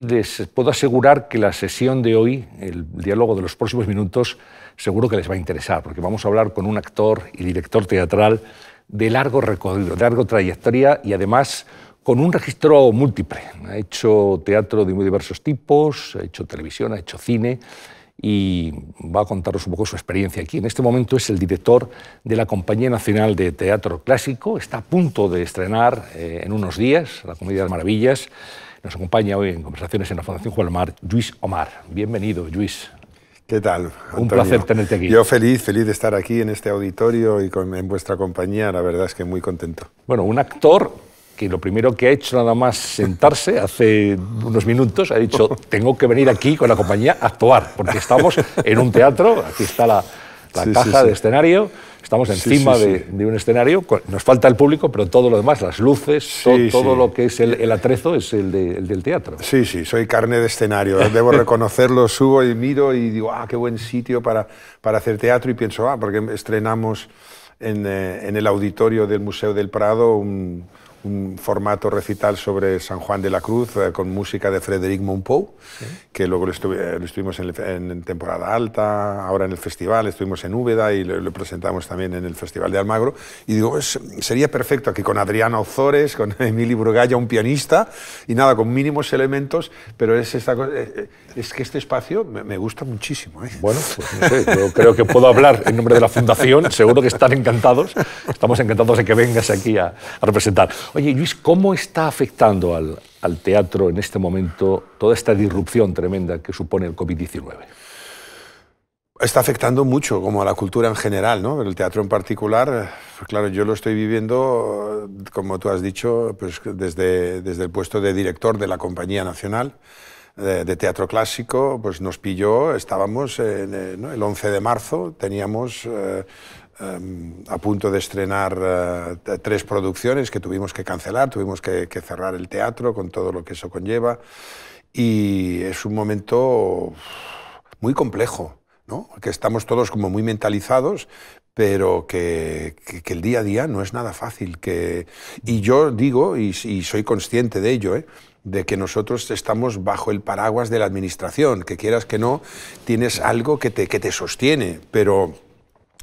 les puedo asegurar que la sesión de hoy, el diálogo de los próximos minutos, seguro que les va a interesar, porque vamos a hablar con un actor y director teatral de largo recorrido, de larga trayectoria y además con un registro múltiple. Ha hecho teatro de muy diversos tipos, ha hecho televisión, ha hecho cine y va a contaros un poco su experiencia aquí. En este momento es el director de la Compañía Nacional de Teatro Clásico, está a punto de estrenar eh, en unos días la Comedia de Maravillas nos acompaña hoy en conversaciones en la Fundación Juan Omar, Luis Omar. Bienvenido, Luis. ¿Qué tal? Un placer tenerte aquí. Yo feliz, feliz de estar aquí en este auditorio y con, en vuestra compañía. La verdad es que muy contento. Bueno, un actor que lo primero que ha hecho nada más sentarse hace unos minutos ha dicho, tengo que venir aquí con la compañía a actuar, porque estamos en un teatro, aquí está la, la caja de escenario, estamos encima de, un escenario, nos falta el público, pero todo lo demás, las luces, todo lo que es el, atrezo es el, del teatro. Sí, sí, soy carne de escenario, debo reconocerlo, subo y miro y digo, ah, qué buen sitio para, para hacer teatro y pienso, ah, porque estrenamos en, eh, en el auditorio del Museo del Prado un un formato recital sobre San Juan de la Cruz eh, con música de Frédéric Monpou, que luego lo, eh, estuvimos en, temporada alta, ahora en el festival, estuvimos en Úbeda y lo, presentamos también en el Festival de Almagro. Y digo, sería perfecto aquí con Adriana Ozores, con Emily Brugalla, un pianista, y nada, con mínimos elementos, pero es, esta, eh, es que este espacio me, gusta muchísimo. Bueno, pues no sé, creo que puedo hablar en nombre de la Fundación, seguro que están encantados, estamos encantados de que vengas aquí a, a representar. Oye, Luis, ¿cómo está afectando al, teatro en este momento toda esta disrupción tremenda que supone el COVID-19? Está afectando mucho, como a la cultura en general, ¿no? el teatro en particular, eh, claro, yo lo estoy viviendo, eh, como tú has dicho, pues desde, desde el puesto de director de la Compañía Nacional de, Teatro Clásico, pues nos pilló, estábamos eh, el 11 de marzo, teníamos Em, a punto de estrenar eh, tres producciones que tuvimos que cancelar, tuvimos que, cerrar el teatro con todo lo que eso conlleva. Y es un momento muy complejo, ¿no? que estamos todos como muy mentalizados, pero que, el día a día no es nada fácil. Que, y yo digo, y, soy consciente de ello, ¿eh? de que nosotros estamos bajo el paraguas de la administración, que quieras que no, tienes algo que te, que te sostiene, pero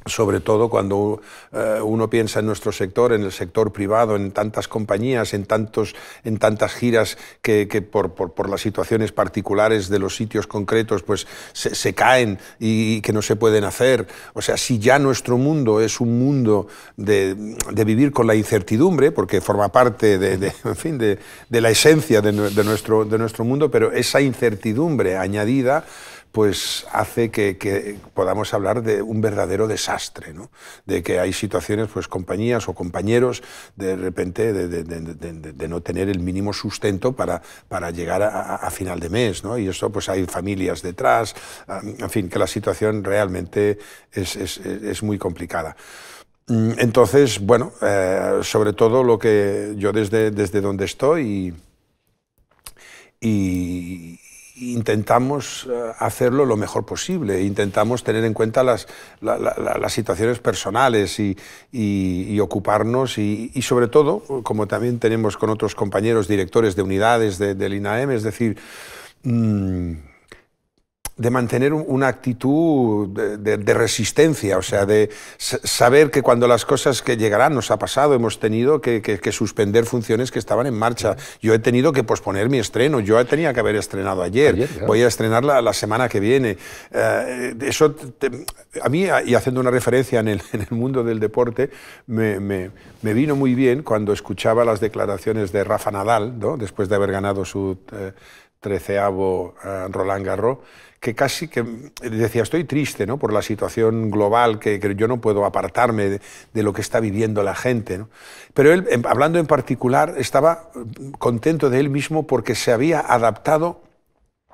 sobre todo cuando eh, uno piensa en nuestro sector, en el sector privado, en tantas compañías, en, tantos, en tantas giras que, por, las situaciones particulares de los sitios concretos pues se, se caen y, que no se pueden hacer. O sea, si ya nuestro mundo es un mundo de, vivir con la incertidumbre, porque forma parte de, en fin, de, la esencia de, nuestro, de nuestro mundo, pero esa incertidumbre añadida pues hace que, podamos hablar de un verdadero desastre, de que hay situaciones, pues compañías o compañeros, de repente de, no tener el mínimo sustento para, para llegar a, final de mes, ¿no? y eso pues hay familias detrás, en fin, que la situación realmente es, muy complicada. Mm, entonces, bueno, eh, sobre todo lo que yo desde, desde donde estoy y intentamos eh, hacerlo lo mejor posible, intentamos tener en cuenta las, las situaciones personales y, ocuparnos y, sobre todo, como también tenemos con otros compañeros directores de unidades del INAEM, es decir, mm, de mantener una actitud de, resistencia, o sea, de saber que cuando las cosas que llegarán nos ha pasado, hemos tenido que, suspender funciones que estaban en marcha. Yo he tenido que posponer mi estreno, yo tenía que haber estrenado ayer, voy a estrenarla la, semana que viene. Eh, eso, a mí, y haciendo una referencia en el, mundo del deporte, me, vino muy bien cuando escuchaba las declaraciones de Rafa Nadal, ¿no? después de haber ganado su eh, treceavo eh, Roland Garros que casi que decía, estoy triste ¿no? por la situación global, que, yo no puedo apartarme de, lo que está viviendo la gente. Pero él, hablando en particular, estaba contento de él mismo porque se había adaptado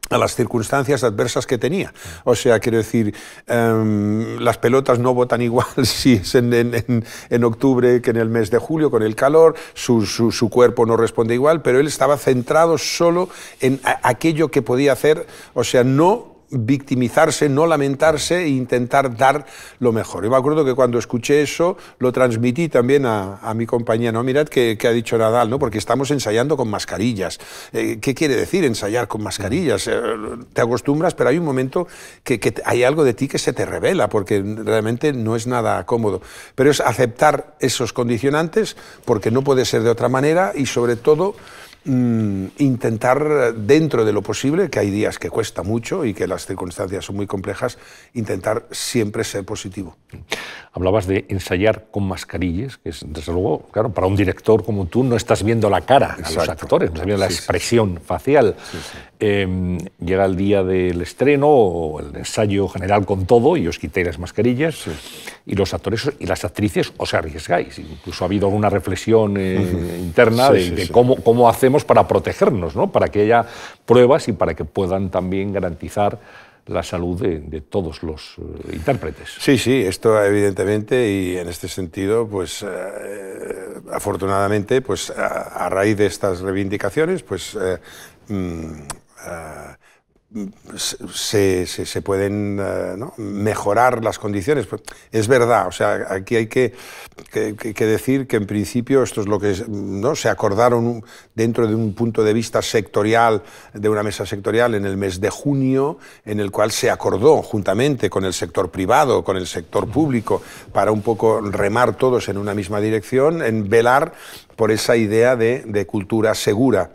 a las circunstancias adversas que tenía. O sea, quiero decir, em, las pelotas no votan igual si es en, octubre que en el mes de julio, con el calor, su, cuerpo no responde igual, pero él estaba centrado solo en aquello que podía hacer, o sea, no victimizarse, no lamentarse e intentar dar lo mejor. Yo me acuerdo que cuando escuché eso lo transmití también a, mi compañera. ¿no? Mirad que, ha dicho Nadal, ¿no? Porque estamos ensayando con mascarillas. Eh, ¿Qué quiere decir ensayar con mascarillas? Eh, te acostumbras, pero hay un momento que, que, hay algo de ti que se te revela, porque realmente no es nada cómodo. Pero es aceptar esos condicionantes, porque no puede ser de otra manera y sobre todo... Mm, intentar, dentro de lo posible, que hay días que cuesta mucho y que las circunstancias son muy complejas, intentar siempre ser positivo. Hablabas de ensayar con mascarillas, que es, desde luego, claro, para un director como tú no estás viendo la cara a los actores, no estás viendo la expresión facial. Em, llega el día del estreno o el ensayo general con todo y os quitéis las mascarillas y los actores y las actrices os arriesgáis. Incluso ha habido una reflexión eh, interna de, cómo, cómo hacemos para protegernos, ¿no? para que haya pruebas y para que puedan también garantizar la salud de, todos los eh, intérpretes. Sí, sí, esto evidentemente y en este sentido, pues eh, afortunadamente, pues a, raíz de estas reivindicaciones, pues eh, mm, se, pueden eh, mejorar las condiciones. Pues, es verdad, o sea, aquí hay que, decir que en principio esto es lo que ¿no? se acordaron dentro de un punto de vista sectorial, de una mesa sectorial en el mes de junio, en el cual se acordó juntamente con el sector privado, con el sector público, para un poco remar todos en una misma dirección, en velar por esa idea de cultura segura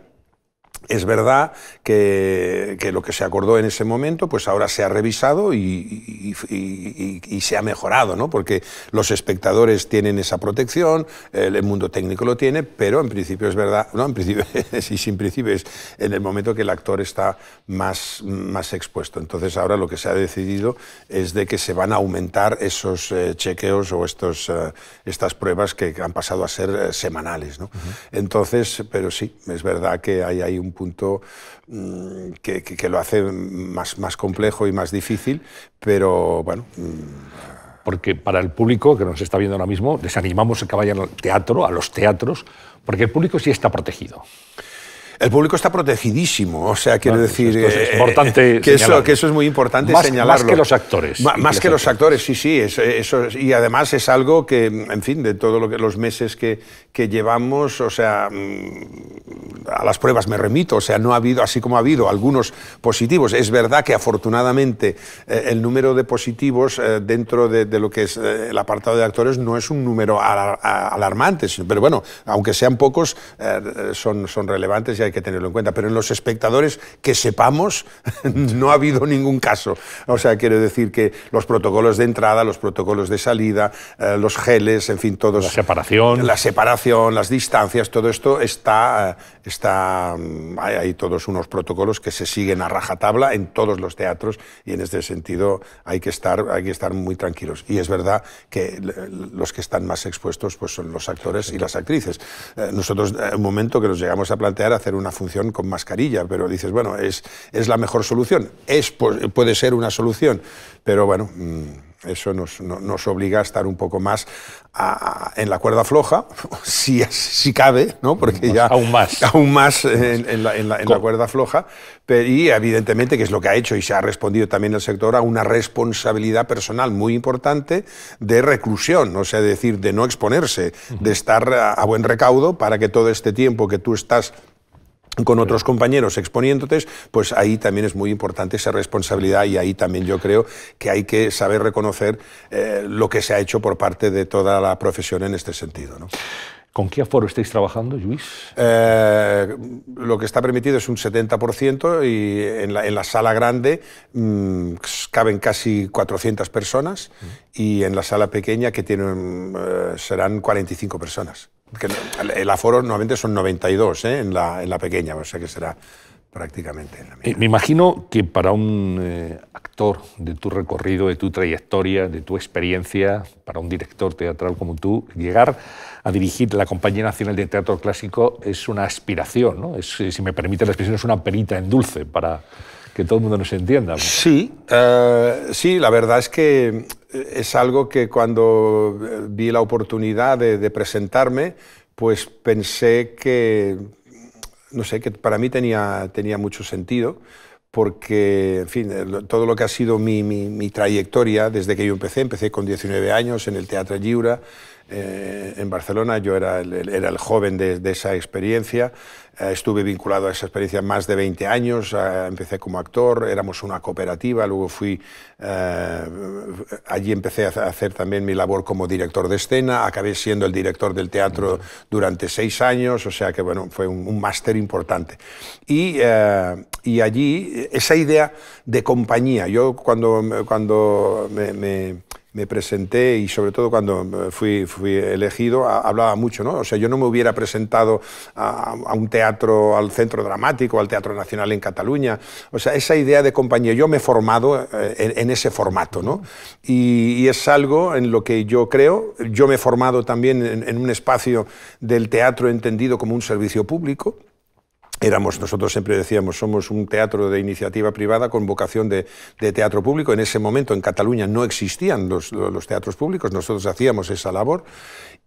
es verdad que, lo que se acordó en ese momento, pues ahora se ha revisado y, se ha mejorado, ¿no? Porque los espectadores tienen esa protección, el mundo técnico lo tiene, pero en principio es verdad, no, en principio, y sin principio es en el momento que el actor está más, más expuesto. Entonces ahora lo que se ha decidido es de que se van a aumentar esos eh, chequeos o estos, eh, estas pruebas que han pasado a ser eh, semanales, ¿no? Entonces, pero sí, es verdad que hay un punto mm, que, lo hace más, más complejo y más difícil, pero bueno... Mm, porque para el público que nos está viendo ahora mismo, desanimamos el a que vayan al teatro, a los teatros, porque el público sí está protegido. El público está protegidísimo, o sea, quiero ah, decir es eh, importante eh, que, eso, es muy importante señalarlo. Más que los actores. más que los actores, sí, sí. Eh, eso, y además es algo que, en fin, de todos lo los meses que, llevamos, o sea, mm, a las pruebas me remito, o sea, no ha habido, así como ha habido algunos positivos, es verdad que afortunadamente el número de positivos dentro de, lo que es el apartado de actores no es un número alarmante, pero bueno, aunque sean pocos, son, son relevantes. Y hay que tenerlo en cuenta. Pero en los espectadores que sepamos, no ha habido ningún caso. O sea, quiero decir que los protocolos de entrada, los protocolos de salida, eh, los geles, en fin, todos. La separación. La separación, las distancias, todo esto está. Eh, está mm, hay, todos unos protocolos que se siguen a rajatabla en todos los teatros y en este sentido hay que estar, hay que estar muy tranquilos. Y es verdad que los que están más expuestos pues son los actores y las actrices. Eh, nosotros, en un momento que nos llegamos a plantear hacer una función con mascarilla, pero dices, bueno, es, es la mejor solución. Es, pues, puede ser una solución, pero bueno, mm, eso nos, obliga a estar un poco más en la cuerda floja, si, si cabe, ¿no? Porque ya... Aún más. Aún más en, la, cuerda floja. y evidentemente, que es lo que ha hecho y se ha respondido también el sector a una responsabilidad personal muy importante de reclusión, o sea, decir, de no exponerse, de estar a buen recaudo para que todo este tiempo que tú estás con otros compañeros exponiéndote, pues ahí también es muy importante esa responsabilidad y ahí también yo creo que hay que saber reconocer eh, lo que se ha hecho por parte de toda la profesión en este sentido. ¿no? ¿Con qué aforo estáis trabajando, Luis? Eh, lo que está permitido es un 70% y en la, en la, sala grande mm, caben casi 400 personas mm. y en la sala pequeña que tienen, eh, serán 45 personas el aforo normalmente son 92 ¿eh? en, la, pequeña, o sea que será prácticamente eh, me imagino que para un eh, actor de tu recorrido, de tu trayectoria, de tu experiencia, para un director teatral como tú, llegar a dirigir la Compañía Nacional de Teatro Clásico es una aspiración, ¿no? si me permite la expresión, es una perita en dulce para que todo el mundo nos entienda. Sí, eh, sí, la verdad es que eh, es algo que cuando eh, vi la oportunidad de, presentarme, pues pensé que, no sé, que para mí tenía, tenía mucho sentido porque, en fin, todo lo que ha sido mi, mi, trayectoria desde que yo empecé, empecé con 19 años en el Teatro Lliura, eh, en Barcelona, yo era el, era el joven de, esa experiencia, eh, estuve vinculado a esa experiencia más de 20 años, eh, empecé como actor, éramos una cooperativa, luego fui, allí empecé a hacer también mi labor como director de escena, acabé siendo el director del teatro durante seis años, o sea que bueno, fue un, máster importante. Y, y, allí esa idea de compañía, yo cuando, cuando me me presenté y sobre todo cuando eh, fui, elegido hablaba mucho, ¿no? O sea, yo no me hubiera presentado a, un teatro, al Centro Dramático, al Teatro Nacional en Cataluña. O sea, esa idea de compañía, yo me he formado eh, en, ese formato, ¿no? Y, es algo en lo que yo creo, yo me he formado también en, en un espacio del teatro entendido como un servicio público. Éramos, nosotros siempre decíamos, somos un teatro de iniciativa privada con vocación de, de teatro público. En ese momento en Cataluña no existían los, los teatros públicos, nosotros hacíamos esa labor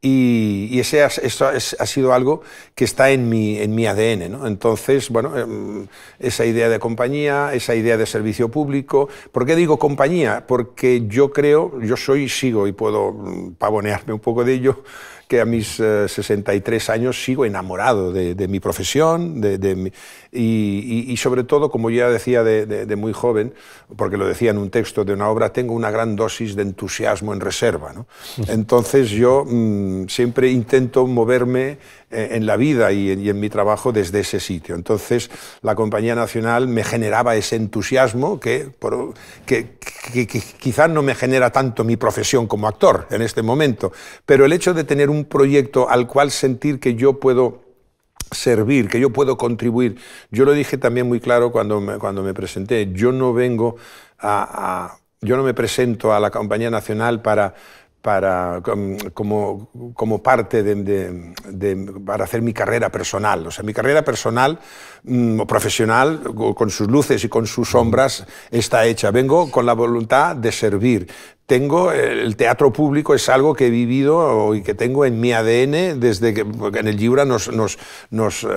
y, y ese ha, eso ha sido algo que está en mi, en mi ADN. Entonces, bueno, em, esa idea de compañía, esa idea de servicio público. ¿Por qué digo compañía? Porque yo creo, yo soy, sigo y puedo mm, pavonearme un poco de ello que a mis 63 eh, años sigo enamorado de, mi profesión, de, mi, y, sobre todo, como ya decía de, muy joven, porque lo decía en un texto de una obra, tengo una gran dosis de entusiasmo en reserva. Entonces yo mm, siempre intento moverme eh, en la vida y en, mi trabajo desde ese sitio. Entonces, la Compañía Nacional me generaba ese entusiasmo que quizás no me genera tanto mi profesión como actor en este momento, pero el hecho de tener un proyecto al cual sentir que yo puedo servir, que yo puedo contribuir. Yo lo dije también muy claro cuando me, cuando me presenté. Yo no vengo a, Yo no me presento a la Compañía Nacional para para, como, como parte para hacer mi carrera personal. O sea, mi carrera personal mm, o profesional, con sus luces y con sus sombras, está hecha. Vengo con la voluntad de servir, tengo el teatro público es algo que he vivido y que tengo en mi ADN desde que en el Libra nos, nos, eh,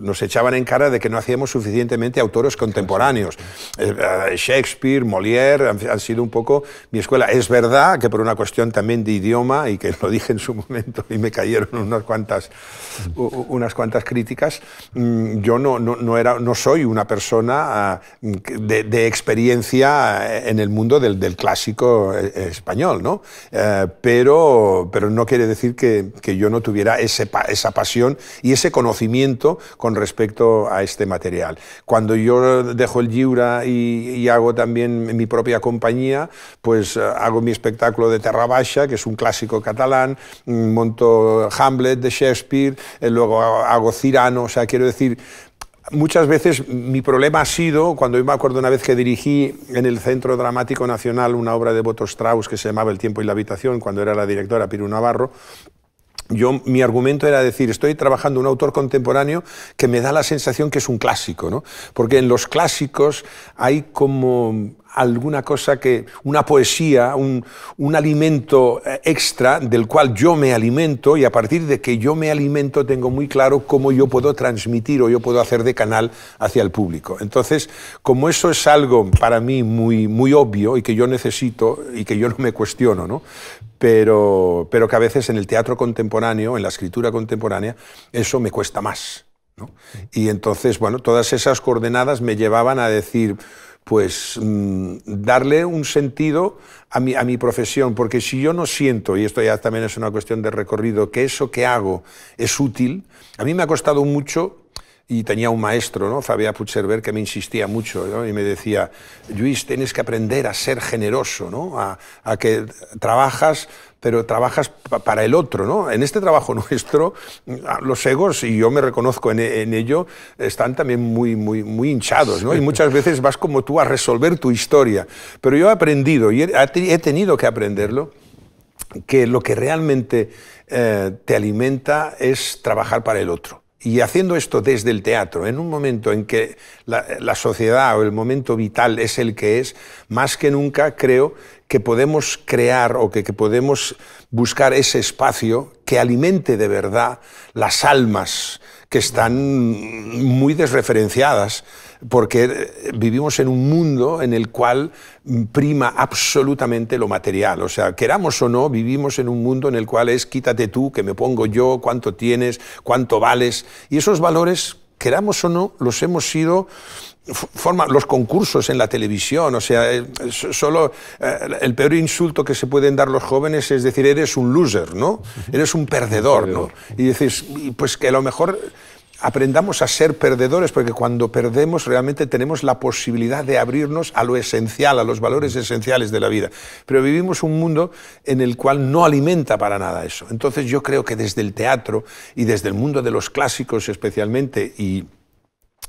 nos, echaban en cara de que no hacíamos suficientemente autores contemporáneos. Eh, eh, Shakespeare, Molière han, sido un poco mi escuela. Es verdad que por una cuestión también de idioma y que lo dije en su momento y me cayeron unas cuantas, unas cuantas críticas, mm, yo no, no, no era, no soy una persona ah, de, de experiencia en el mundo del, del clásico eh, español, ¿no? Eh, pero, pero no quiere decir que, yo no tuviera esa pasión y ese conocimiento con respecto a este material. Cuando yo dejo el Giura y, hago también mi propia compañía, pues eh, hago mi espectáculo de Terra Baixa, que es un clásico catalán, monto Hamlet de Shakespeare, luego hago Cirano, o sea, quiero decir, Muchas veces mi problema ha sido, cuando yo me acuerdo una vez que dirigí en el Centro Dramático Nacional una obra de Boto Strauss que se llamaba El tiempo y la habitación, cuando era la directora Piru Navarro, yo, mi argumento era decir, estoy trabajando un autor contemporáneo que me da la sensación que es un clásico, ¿no? Porque en los clásicos hay como alguna cosa que, una poesía, un, alimento eh, extra del cual yo me alimento y a partir de que yo me alimento tengo muy claro cómo yo puedo transmitir o yo puedo hacer de canal hacia el público. Entonces, como eso es algo para mí muy, muy obvio y que yo necesito y que yo no me cuestiono, ¿no? Pero, pero que a veces en el teatro contemporáneo, en la escritura contemporánea, eso me cuesta más. Y entonces, bueno, todas esas coordenadas me llevaban a decir, pues mm, darle un sentido a mi, profesión, porque si yo no siento, y esto ya también es una cuestión de recorrido, que eso que hago es útil, a mí me ha costado mucho y tenía un maestro, ¿no? Fabiá Pucherver, que me insistía mucho y me decía, Luis, tienes que aprender a ser generoso, ¿no? a, a que trabajas pero trabajas para el otro. ¿no? En este trabajo nuestro, los egos, y yo me reconozco en, ello, están también muy, muy, muy hinchados. ¿no? Y muchas veces vas como tú a resolver tu historia. Pero yo he aprendido, y he tenido que aprenderlo, que lo que realmente eh, te alimenta es trabajar para el otro. Y haciendo esto desde el teatro, en un momento en que la, la, sociedad o el momento vital es el que es, más que nunca creo que podemos crear o que, que, podemos buscar ese espacio que alimente de verdad las almas que están muy desreferenciadas, porque vivimos en un mundo en el cual prima absolutamente lo material. O sea, queramos o no, vivimos en un mundo en el cual es quítate tú, que me pongo yo, cuánto tienes, cuánto vales. Y esos valores, queramos o no, los hemos sido forma los concursos en la televisión, o sea, eh, solo eh, el peor insulto que se pueden dar los jóvenes es decir eres un loser, ¿no? Eres un perdedor, ¿no? Y dices, pues que a lo mejor aprendamos a ser perdedores, porque cuando perdemos realmente tenemos la posibilidad de abrirnos a lo esencial, a los valores esenciales de la vida. Pero vivimos un mundo en el cual no alimenta para nada eso. Entonces yo creo que desde el teatro y desde el mundo de los clásicos especialmente, y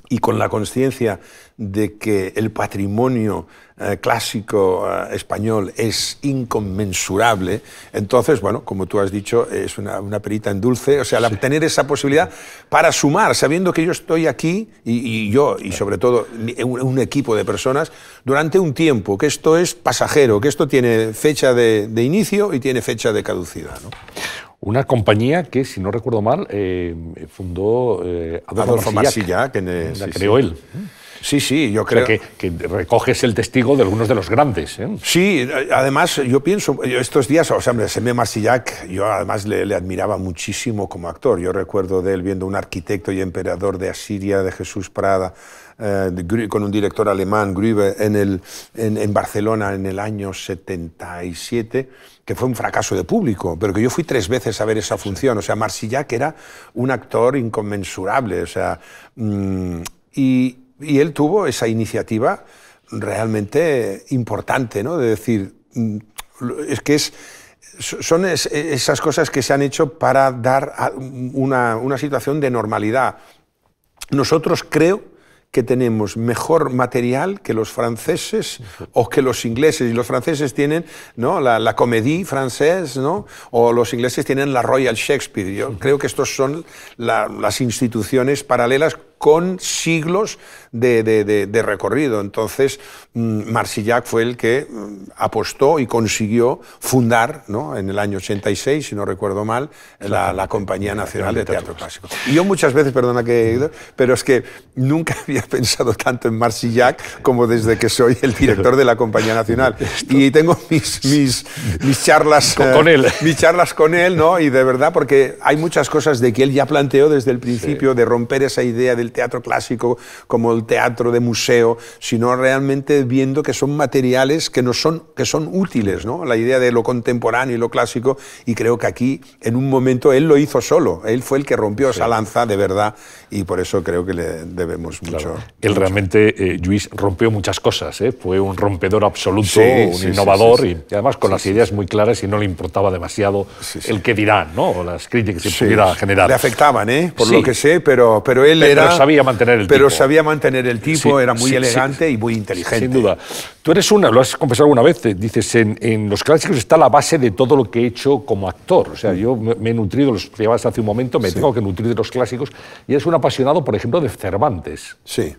y con la conciencia de que el patrimonio eh, clásico eh, español es inconmensurable, entonces, bueno, como tú has dicho, es una, perita en dulce, o sea, al tener esa posibilidad para sumar, sabiendo que yo estoy aquí, y, yo, y sobre todo un, equipo de personas, durante un tiempo, que esto es pasajero, que esto tiene fecha de, de inicio y tiene fecha de caducidad. ¿no? Una compañía que, si no recuerdo mal, eh, fundó eh, Adolfo, Adolfo Marsillac, eh, la creó él. Sí, sí, yo creo. que, recoges el testigo de algunos de los grandes. ¿eh? Sí, además, yo pienso, estos días, o sea, Semé Marcillac yo además le, admiraba muchísimo como actor. Yo recuerdo de él viendo un arquitecto y emperador de Asiria, de Jesús Prada, con un director alemán, Grübe, en, el, en, en Barcelona en el año 77 que fue un fracaso de público, pero que yo fui tres veces a ver esa función. O sea, que era un actor inconmensurable. O sea, mm, y, él tuvo esa iniciativa realmente importante, ¿no? De decir, mm, es que es, son e, esas cosas que se han hecho para dar una, una situación de normalidad. Nosotros creo que tenemos mejor material que los franceses o que los ingleses. Y los franceses tienen ¿no? la, la comédie française, ¿no? o los ingleses tienen la Royal Shakespeare. Yo creo que estos son las instituciones paralelas con siglos de, de, de, recorrido. Entonces, mm, Marsillac fue el que mm, apostó y consiguió fundar, ¿no? en el año 86, si no recuerdo mal, la, la Compañía Nacional de Teatro Clásico. Y yo muchas veces, perdona que... he Pero es que nunca había pensado tanto en Marsillac como desde que soy el director de la Compañía Nacional. Y tengo mis, mis, mis charlas... Con, eh, él. mis charlas con él, ¿no? Y de verdad, porque hay muchas cosas de que él ya planteó desde el principio, de romper esa idea del el teatro clásico, como el teatro de museo, sino realmente viendo que son materiales que, no son, que son útiles, ¿no? la idea de lo contemporáneo y lo clásico, y creo que aquí, en un momento, él lo hizo solo, él fue el que rompió esa lanza de verdad, y por eso creo que le debemos mucho. Él realmente, eh, Luis, rompió muchas cosas, ¿eh? fue un rompedor absoluto, un innovador, y además con las ideas muy claras y no le importaba demasiado el que dirán, ¿no? o las críticas que pudiera generar. Le afectaban, ¿eh? por lo que sé, pero, pero él era sabía mantener el pero tipo. Pero sabía mantener el tipo, era muy elegante y muy inteligente. Sin duda. Tú eres una, lo has confesado alguna vez, dices, en, los clásicos está la base de todo lo que he hecho como actor. O sea, yo me, he nutrido, los llevas hace un momento, me tengo que nutrir de los clásicos. Y eres un apasionado, por ejemplo, de Cervantes. Sí.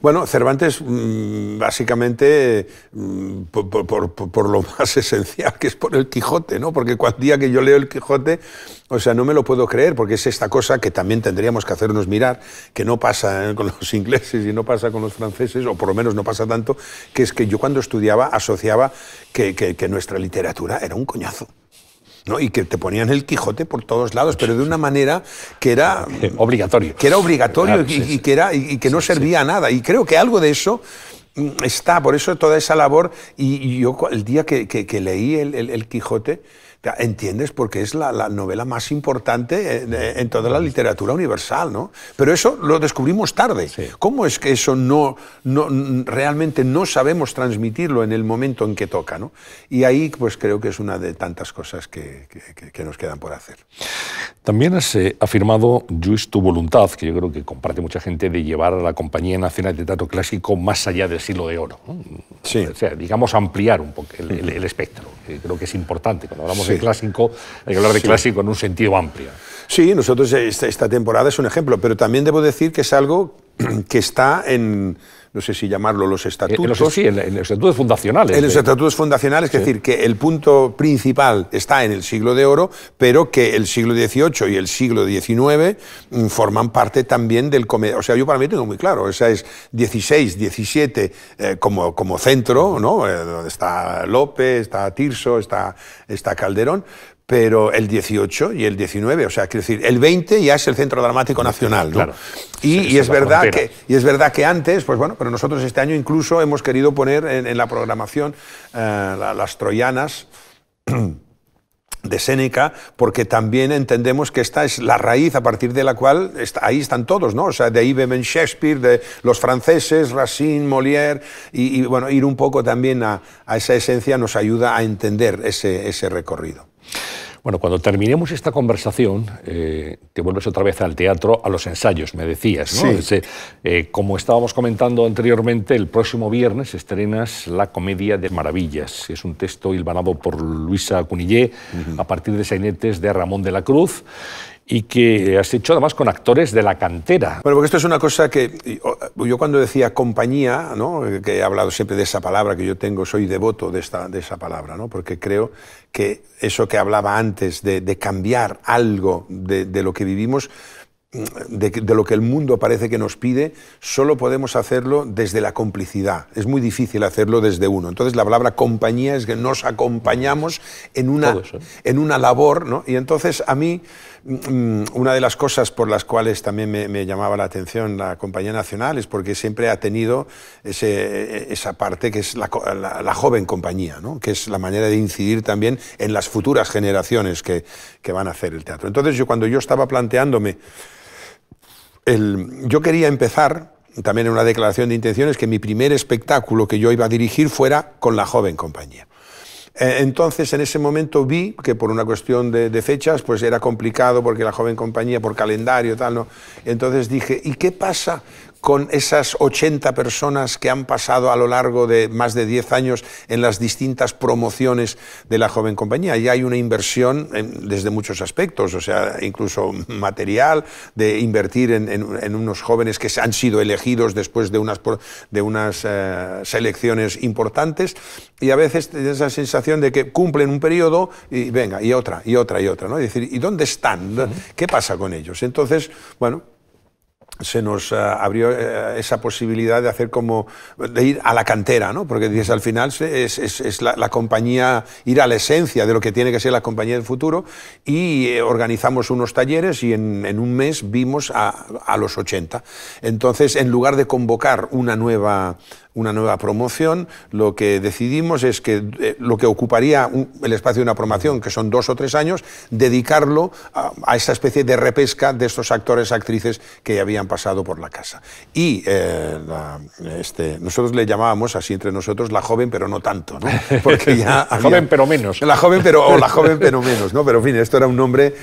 Bueno, Cervantes mm, básicamente mm, por, lo más esencial que es por el Quijote, ¿no? Porque cual día que yo leo el Quijote, o sea, no me lo puedo creer, porque es esta cosa que también tendríamos que hacernos mirar, que no pasa ¿eh? con los ingleses y no pasa con los franceses, o por lo menos no pasa tanto, que es que yo cuando estudiaba asociaba que nuestra literatura era un coñazo y que te ponían el Quijote por todos lados, pero de una manera que era... Obligatorio. Que era obligatorio y, que, era, y, que no servía a nada. Y creo que algo de eso mm, está, por eso toda esa labor. Y, yo el día que, leí el Quijote... ¿Entiendes? Porque es la, novela más importante en, toda la literatura universal, ¿no? Pero eso lo descubrimos tarde. ¿Cómo es que eso no, no, realmente no sabemos transmitirlo en el momento en que toca, Y ahí, pues creo que es una de tantas cosas que, nos quedan por hacer. También has eh, afirmado, Luis, tu voluntad, que yo creo que comparte mucha gente, de llevar a la Compañía Nacional de Teatro Clásico más allá del siglo de oro. Sí. O sea, digamos, ampliar un poco el, espectro. creo que es importante cuando hablamos clásico, hay que hablar de clásico en un sentido amplio. Sí, nosotros esta temporada es un ejemplo, pero también debo decir que es algo que está en no sé si llamarlo los eh, estatutos. sí, en, los estatutos fundacionales. En los eh. estatutos fundacionales, es decir, que el punto principal está en el siglo de oro, pero que el siglo XVIII y el siglo XIX mm, forman parte también del O sea, yo para mí tengo muy claro, esa es 16, 17 eh, como, como centro, ¿no? donde está López, está Tirso, está, está Calderón, pero el 18 y el 19, o sea, quiero decir, el 20 ya es el Centro Dramático Nacional, ¿no? Y, es verdad que, y es verdad que antes, pues bueno, pero nosotros este año incluso hemos querido poner en, la programación eh, las troyanas. de Séneca, porque también entendemos que esta es la raíz a partir de la cual ahí están todos, ¿no? O sea, de ahí vemos Shakespeare, de los franceses, Racine, Molière, y, bueno, ir un poco también a, esa esencia nos ayuda a entender ese recorrido. Bueno, cuando terminemos esta conversación, eh, te vuelves otra vez al teatro, a los ensayos, me decías, eh, como estábamos comentando anteriormente, el próximo viernes estrenas La Comedia de Maravillas. Es un texto hilvanado por Luisa Cunillé a partir de sainetes de Ramón de la Cruz y que has hecho además con actores de la cantera. Bueno, porque esto es una cosa que yo cuando decía compañía, que he hablado siempre de esa palabra que yo tengo, soy devoto de, esta, de esa palabra, ¿no? porque creo que eso que hablaba antes de, cambiar algo de, lo que vivimos, mm, de, lo que el mundo parece que nos pide, solo podemos hacerlo desde la complicidad. Es muy difícil hacerlo desde uno. Entonces la palabra compañía es que nos acompañamos en una, en una labor. Y entonces a mí Mm, una de las cosas por las cuales también me, llamaba la atención la Compañía Nacional es porque siempre ha tenido esa parte que es la, joven compañía, que es la manera de incidir también en las futuras generaciones que, van a hacer el teatro. Entonces yo cuando yo estaba planteándome, yo quería empezar también en una declaración de intenciones que mi primer espectáculo que yo iba a dirigir fuera con la joven compañía. Eh, entonces, en ese momento vi que por una cuestión de, fechas, pues era complicado porque la joven compañía, por calendario, tal, ¿no? Entonces dije, ¿y qué pasa con esas 80 personas que han pasado a lo largo de más de 10 años en las distintas promociones de la joven compañía. Y hay una inversión desde muchos aspectos, o sea, incluso material, de invertir en, unos jóvenes que han sido elegidos después de unas, de unas eh, selecciones importantes. Y a veces tienes esa sensación de que cumplen un periodo y venga, y otra, y otra, y otra. ¿no? Es decir, ¿y dónde están? ¿Qué pasa con ellos? Entonces, bueno, se nos eh, abrió eh, esa posibilidad de hacer como de ir a la cantera, ¿no? Porque dices al final es, la, compañía ir a la esencia de lo que tiene que ser la compañía del futuro y eh, organizamos unos talleres y en, un mes vimos a, a, los 80. Entonces, en lugar de convocar una nueva una nueva promoción, lo que decidimos es que eh, lo que ocuparía el espacio de una promoción, que son dos o tres años, dedicarlo a, esa especie de repesca de estos actores, actrices que habían pasado por la casa. Y eh, este, nosotros le llamábamos así entre nosotros la joven, pero no tanto, ¿no? Porque joven pero menos. La joven pero o la joven pero menos, ¿no? Pero en fin, esto era un nombre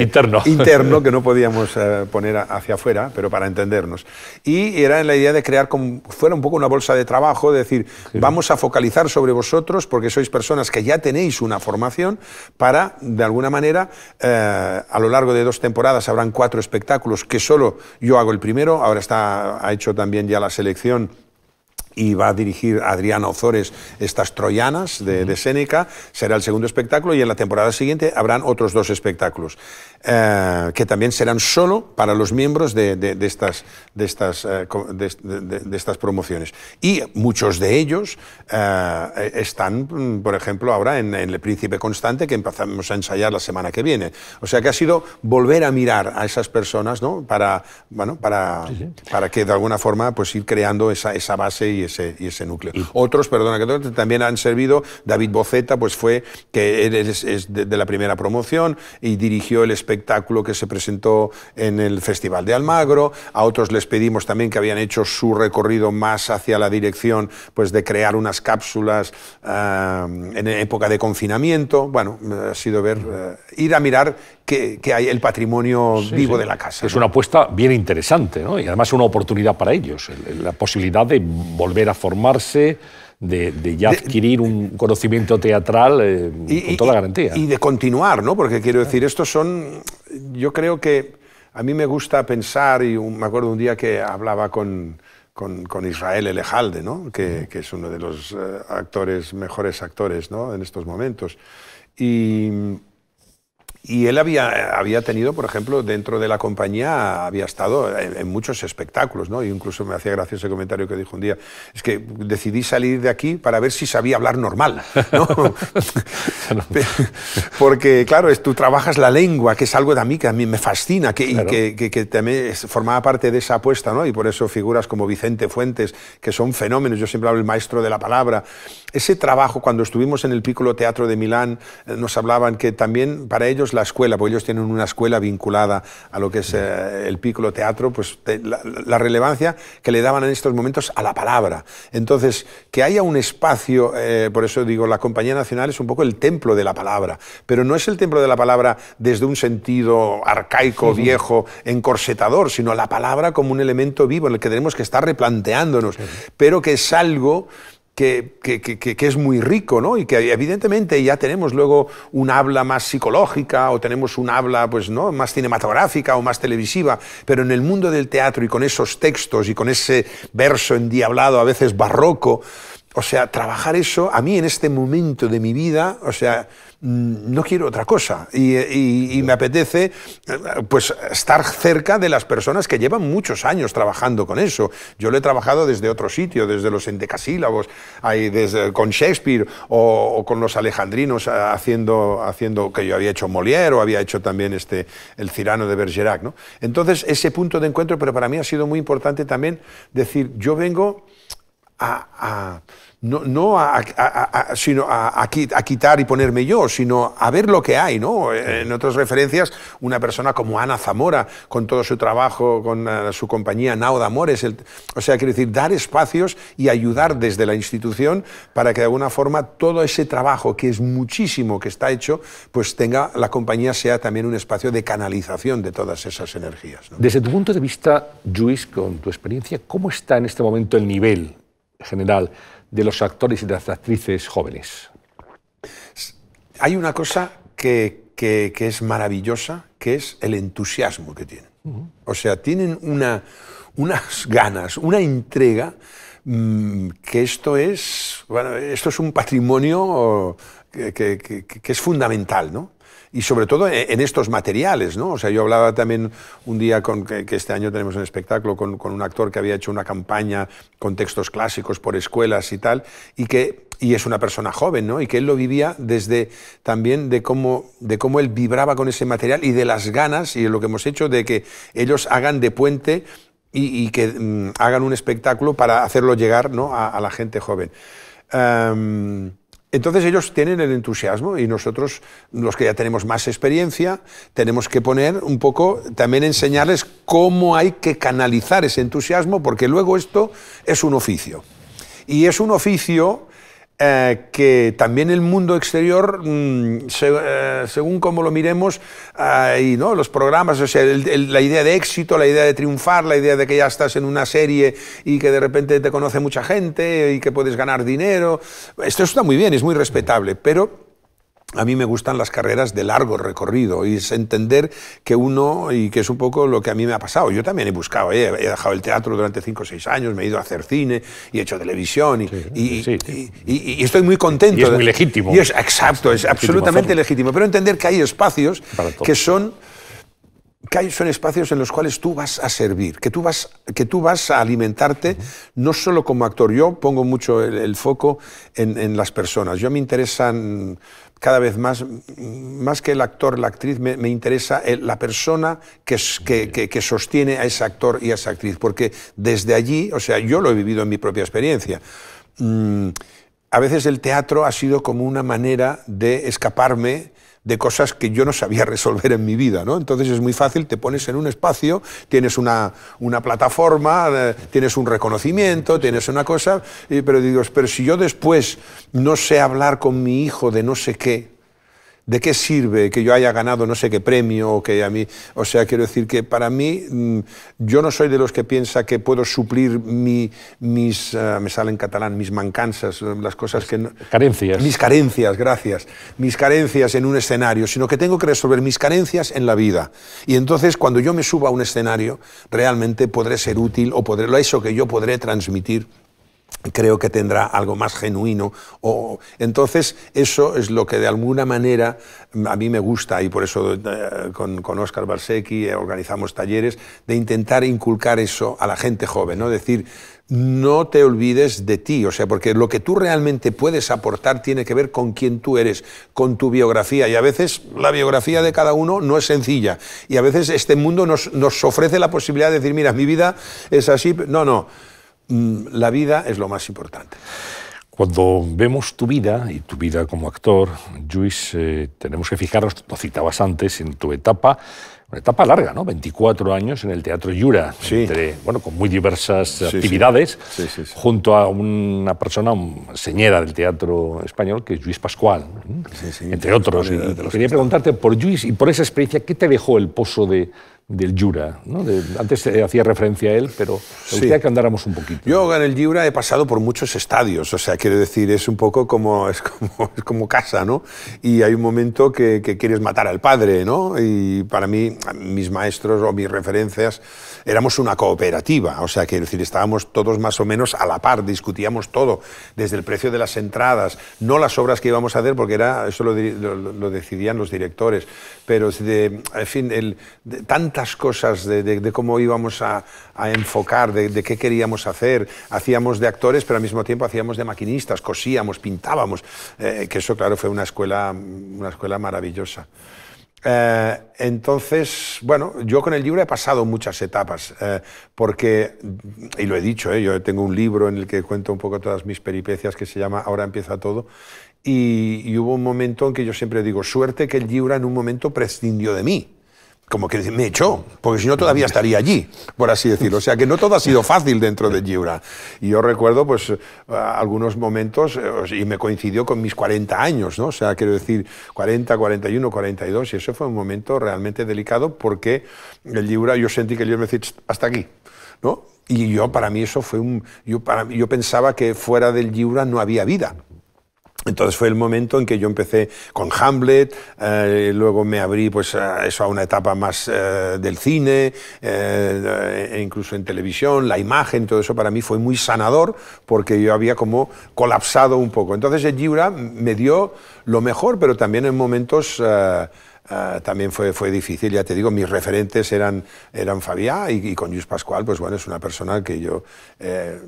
interno. interno que no podíamos eh, poner hacia afuera, pero para entendernos. Y era la idea de crear como fuera un poco una bolsa de trabajo, decir, vamos a focalizar sobre vosotros porque sois personas que ya tenéis una formación para, de alguna manera, eh, a lo largo de dos temporadas habrán cuatro espectáculos que solo yo hago el primero, ahora está, ha hecho también ya la selección y va a dirigir Adriano Ozores estas Troyanas de, de Séneca, será el segundo espectáculo y en la temporada siguiente habrán otros dos espectáculos, eh, que también serán solo para los miembros de, de, estas, de, estas, eh, de, estas promociones. Y muchos de ellos eh, están, mm, por ejemplo, ahora en, El Príncipe Constante, que empezamos a ensayar la semana que viene. O sea que ha sido volver a mirar a esas personas ¿no? para, bueno, para, para que de alguna forma pues, ir creando esa, esa base y ese, y ese núcleo. otros, perdona, que también han servido, David Boceta, pues fue, que es, es de, la primera promoción y dirigió el espectáculo que se presentó en el Festival de Almagro, a otros les pedimos también que habían hecho su recorrido más hacia la dirección, pues de crear unas cápsulas ah, en época de confinamiento, bueno, ha sido ver, eh, ir a mirar que, hay el patrimonio vivo de la casa. Es una apuesta bien interesante, Y además una oportunidad para ellos, la posibilidad de volver volver a formarse, de, ya adquirir un conocimiento teatral eh, y, con toda la garantía. Y de continuar, ¿no? Porque quiero decir, estos son, yo creo que a mí me gusta pensar, y me acuerdo un día que hablaba con, con, con Israel Elejalde, ¿no? Que, que, es uno de los eh, actores, mejores actores, ¿no? En estos momentos. Y y él había, había tenido, por ejemplo, dentro de la compañía, había estado en, muchos espectáculos, ¿no? incluso me hacía gracia ese comentario que dijo un día, es que decidí salir de aquí para ver si sabía hablar normal, ¿no? Porque, claro, es, tú trabajas la lengua, que es algo de a mí que a mí me fascina, que, que, también formaba parte de esa apuesta, ¿no? Y por eso figuras como Vicente Fuentes, que son fenómenos, yo siempre hablo el maestro de la palabra, ese trabajo, cuando estuvimos en el Piccolo Teatro de Milán, eh, nos hablaban que también para ellos la escuela, porque ellos tienen una escuela vinculada a lo que es eh, el Piccolo Teatro, pues la, relevancia que le daban en estos momentos a la palabra. Entonces, que haya un espacio, eh, por eso digo, la Compañía Nacional es un poco el templo de la palabra, pero no es el templo de la palabra desde un sentido arcaico, viejo, encorsetador, sino la palabra como un elemento vivo en el que tenemos que estar replanteándonos, pero que es algo que, que, que, es muy rico, ¿no? Y que evidentemente ya tenemos luego un habla más psicológica o tenemos un habla pues, ¿no? más cinematográfica o más televisiva, pero en el mundo del teatro y con esos textos y con ese verso endiablado, a veces barroco, o sea, trabajar eso, a mí en este momento de mi vida, o sea, no quiero otra cosa y, me apetece eh, pues estar cerca de las personas que llevan muchos años trabajando con eso. Yo lo he trabajado desde otro sitio, desde los endecasílabos, desde, con Shakespeare o, con los alejandrinos eh, haciendo, haciendo que yo había hecho Molière o había hecho también este, el Cirano de Bergerac. ¿no? Entonces ese punto de encuentro, pero para mí ha sido muy importante también decir, yo vengo a no, no a, quitar y ponerme yo, sino a ver lo que hay, ¿no? En otras referencias, una persona como Ana Zamora, con todo su trabajo, con eh, su compañía Nauda de Amores, o sea, quiero decir, dar espacios y ayudar desde la institución para que de alguna forma todo ese trabajo, que es muchísimo que está hecho, pues tenga, la compañía sea también un espacio de canalización de todas esas energías. Desde tu punto de vista, Luis, con tu experiencia, ¿cómo está en este momento el nivel general? de los actores y de las actrices jóvenes. Hay una cosa que, es maravillosa, que es el entusiasmo que tienen. O sea, tienen una, unas ganas, una entrega, mm, que esto es, bueno, esto es un patrimonio que, que, es fundamental, ¿no? y sobre todo en estos materiales, ¿no? O sea, yo hablaba también un día con que, este año tenemos un espectáculo con, un actor que había hecho una campaña con textos clásicos por escuelas y tal, y que y es una persona joven, ¿no? Y que él lo vivía desde también de cómo, de cómo él vibraba con ese material y de las ganas y de lo que hemos hecho de que ellos hagan de puente y, que mm, hagan un espectáculo para hacerlo llegar ¿no? a, la gente joven. Entonces ellos tienen el entusiasmo y nosotros, los que ya tenemos más experiencia, tenemos que poner un poco, también enseñarles cómo hay que canalizar ese entusiasmo, porque luego esto es un oficio. Y es un oficio eh, que también el mundo exterior, mm, eh, según como lo miremos, eh, ¿no? los programas, o la idea de éxito, la idea de triunfar, la idea de que ya estás en una serie y que de repente te conoce mucha gente y que puedes ganar dinero, esto está muy bien, es muy respetable, pero a mí me gustan las carreras de largo recorrido y es entender que uno, y que es un poco lo que a mí me ha pasado, yo también he buscado, he dejado el teatro durante 5 o 6 años, me he ido a hacer cine y he hecho televisión y, estoy muy contento. Y es muy legítimo. Y es, exacto, es, absolutamente legítimo, pero entender que hay espacios que son que son espacios en los cuales tú vas a servir, que tú vas, que tú vas a alimentarte no solo como actor. Yo pongo mucho el, foco en, en, las personas. Yo me interesan cada vez más, más que el actor, la actriz, me, interesa eh, la persona que, sostiene a ese actor y a esa actriz, porque desde allí, o sea, yo lo he vivido en mi propia experiencia. Mm, a veces el teatro ha sido como una manera de escaparme de cosas que yo no sabía resolver en mi vida. ¿no? Entonces es muy fácil, te pones en un espacio, tienes una, una plataforma, eh, tienes un reconocimiento, tienes una cosa, eh, pero digo, pero si yo después no sé hablar con mi hijo de no sé qué, ¿De qué sirve que yo haya ganado no sé qué premio o que a mí, o sea, quiero decir que para mí mm, yo no soy de los que piensa que puedo suplir mi, mis, eh, me sale en catalán, mis mancanzas, eh, las cosas que carencias, mis carencias, gracias, mis carencias en un escenario, sino que tengo que resolver mis carencias en la vida. Y entonces cuando yo me suba a un escenario realmente podré ser útil o podré lo eso que yo podré transmitir creo que tendrá algo más genuino. O, entonces, eso es lo que de alguna manera mm, a mí me gusta, y por eso eh, con, con, Oscar Barsecki eh, organizamos talleres, de intentar inculcar eso a la gente joven, ¿no? Decir, no te olvides de ti, o sea, porque lo que tú realmente puedes aportar tiene que ver con quién tú eres, con tu biografía, y a veces la biografía de cada uno no es sencilla, y a veces este mundo nos, nos ofrece la posibilidad de decir, mira, mi vida es así, no, no Mm, la vida es lo más importante. Cuando vemos tu vida y tu vida como actor, Luis, eh, tenemos que fijarnos, lo citabas antes, en tu etapa, una etapa larga, ¿no? 24 años en el Teatro Yura, bueno, con muy diversas actividades, junto a una persona señera del teatro español, que es Luis Pascual, entre otros. quería preguntarte por Luis y por esa experiencia, ¿qué te dejó el pozo de, del Jura. ¿no? antes hacía referencia a él, pero me que andáramos un poquito. Yo en el Jura he pasado por muchos estadios, o sea, quiero decir, es un poco como, es como, casa, ¿no? Y hay un momento que, quieres matar al padre, ¿no? Y para mí, mis maestros o mis referencias, éramos una cooperativa, o sea, quiero decir, estábamos todos más o menos a la par, discutíamos todo, desde el precio de las entradas, no las obras que íbamos a hacer, porque era, eso lo, lo, decidían los directores, pero, en fin, el, tanto cosas de, cómo íbamos a, enfocar, de, qué queríamos hacer. Hacíamos de actores, pero al mismo tiempo hacíamos de maquinistas, cosíamos, pintábamos, eh, que eso, claro, fue una escuela, una escuela maravillosa. Eh, entonces, bueno, yo con el libro he pasado muchas etapas, eh, porque, y lo he dicho, yo tengo un libro en el que cuento un poco todas mis peripecias que se llama Ahora empieza todo, y, hubo un momento en que yo siempre digo, suerte que el libro en un momento prescindió de mí, como que me echó, porque si no todavía estaría allí, por así decirlo. O sea que no todo ha sido fácil dentro del Giura. Y yo recuerdo pues algunos momentos, eh, y me coincidió con mis 40 años, ¿no? O sea, quiero decir, 40, 41, 42, y eso fue un momento realmente delicado porque el Giura, yo sentí que yo me decía, hasta aquí, ¿no? Y yo para mí eso fue un... Yo, para, yo pensaba que fuera del Giura no había vida. Entonces fue el momento en que yo empecé con Hamlet, eh, luego me abrí pues a eso a una etapa más eh, del cine, eh, e incluso en televisión, la imagen, todo eso para mí fue muy sanador porque yo había como colapsado un poco. Entonces el Giura me dio lo mejor, pero también en momentos Ah, también fue, fue difícil, ya te digo, mis referentes eran, eran Fabiá y, con Luis Pascual, pues bueno, es una persona que yo eh,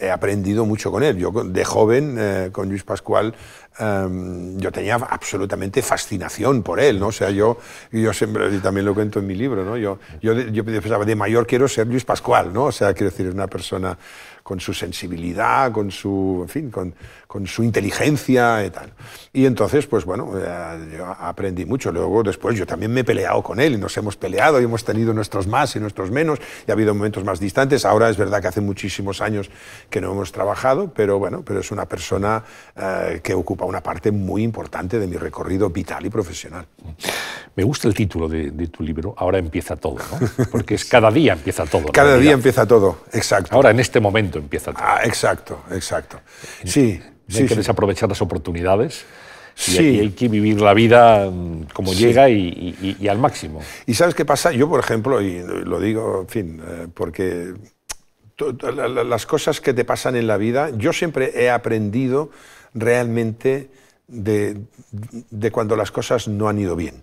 he aprendido mucho con él. Yo de joven, eh, con Luis Pascual, em, yo tenía absolutamente fascinación por él, ¿no? O sea, yo, yo siempre, también lo cuento en mi libro, ¿no? Yo, yo, pensaba, de mayor quiero ser Luis Pascual, ¿no? O sea, quiero decir, una persona con su sensibilidad, con su, en fin, con, con su inteligencia y tal. Y entonces, pues bueno, eh, yo aprendí mucho. Luego, después, yo también me he peleado con él y nos hemos peleado y hemos tenido nuestros más y nuestros menos y ha habido momentos más distantes. Ahora es verdad que hace muchísimos años que no hemos trabajado, pero bueno, pero es una persona eh, que ocupa una parte muy importante de mi recorrido vital y profesional. Me gusta el título de, tu libro, Ahora empieza todo, ¿no? Porque es cada día empieza todo. Cada día empieza todo, exacto. Ahora en este momento empieza todo. Ah, exacto, exacto. Sí no hay que desaprovechar las oportunidades. Y hay que vivir la vida mm, como llega y, al máximo. ¿Y sabes qué pasa? Yo, por ejemplo, y lo digo, fin, eh, porque las cosas que te pasan en la vida, yo siempre he aprendido realmente de cuando las cosas no han ido bien.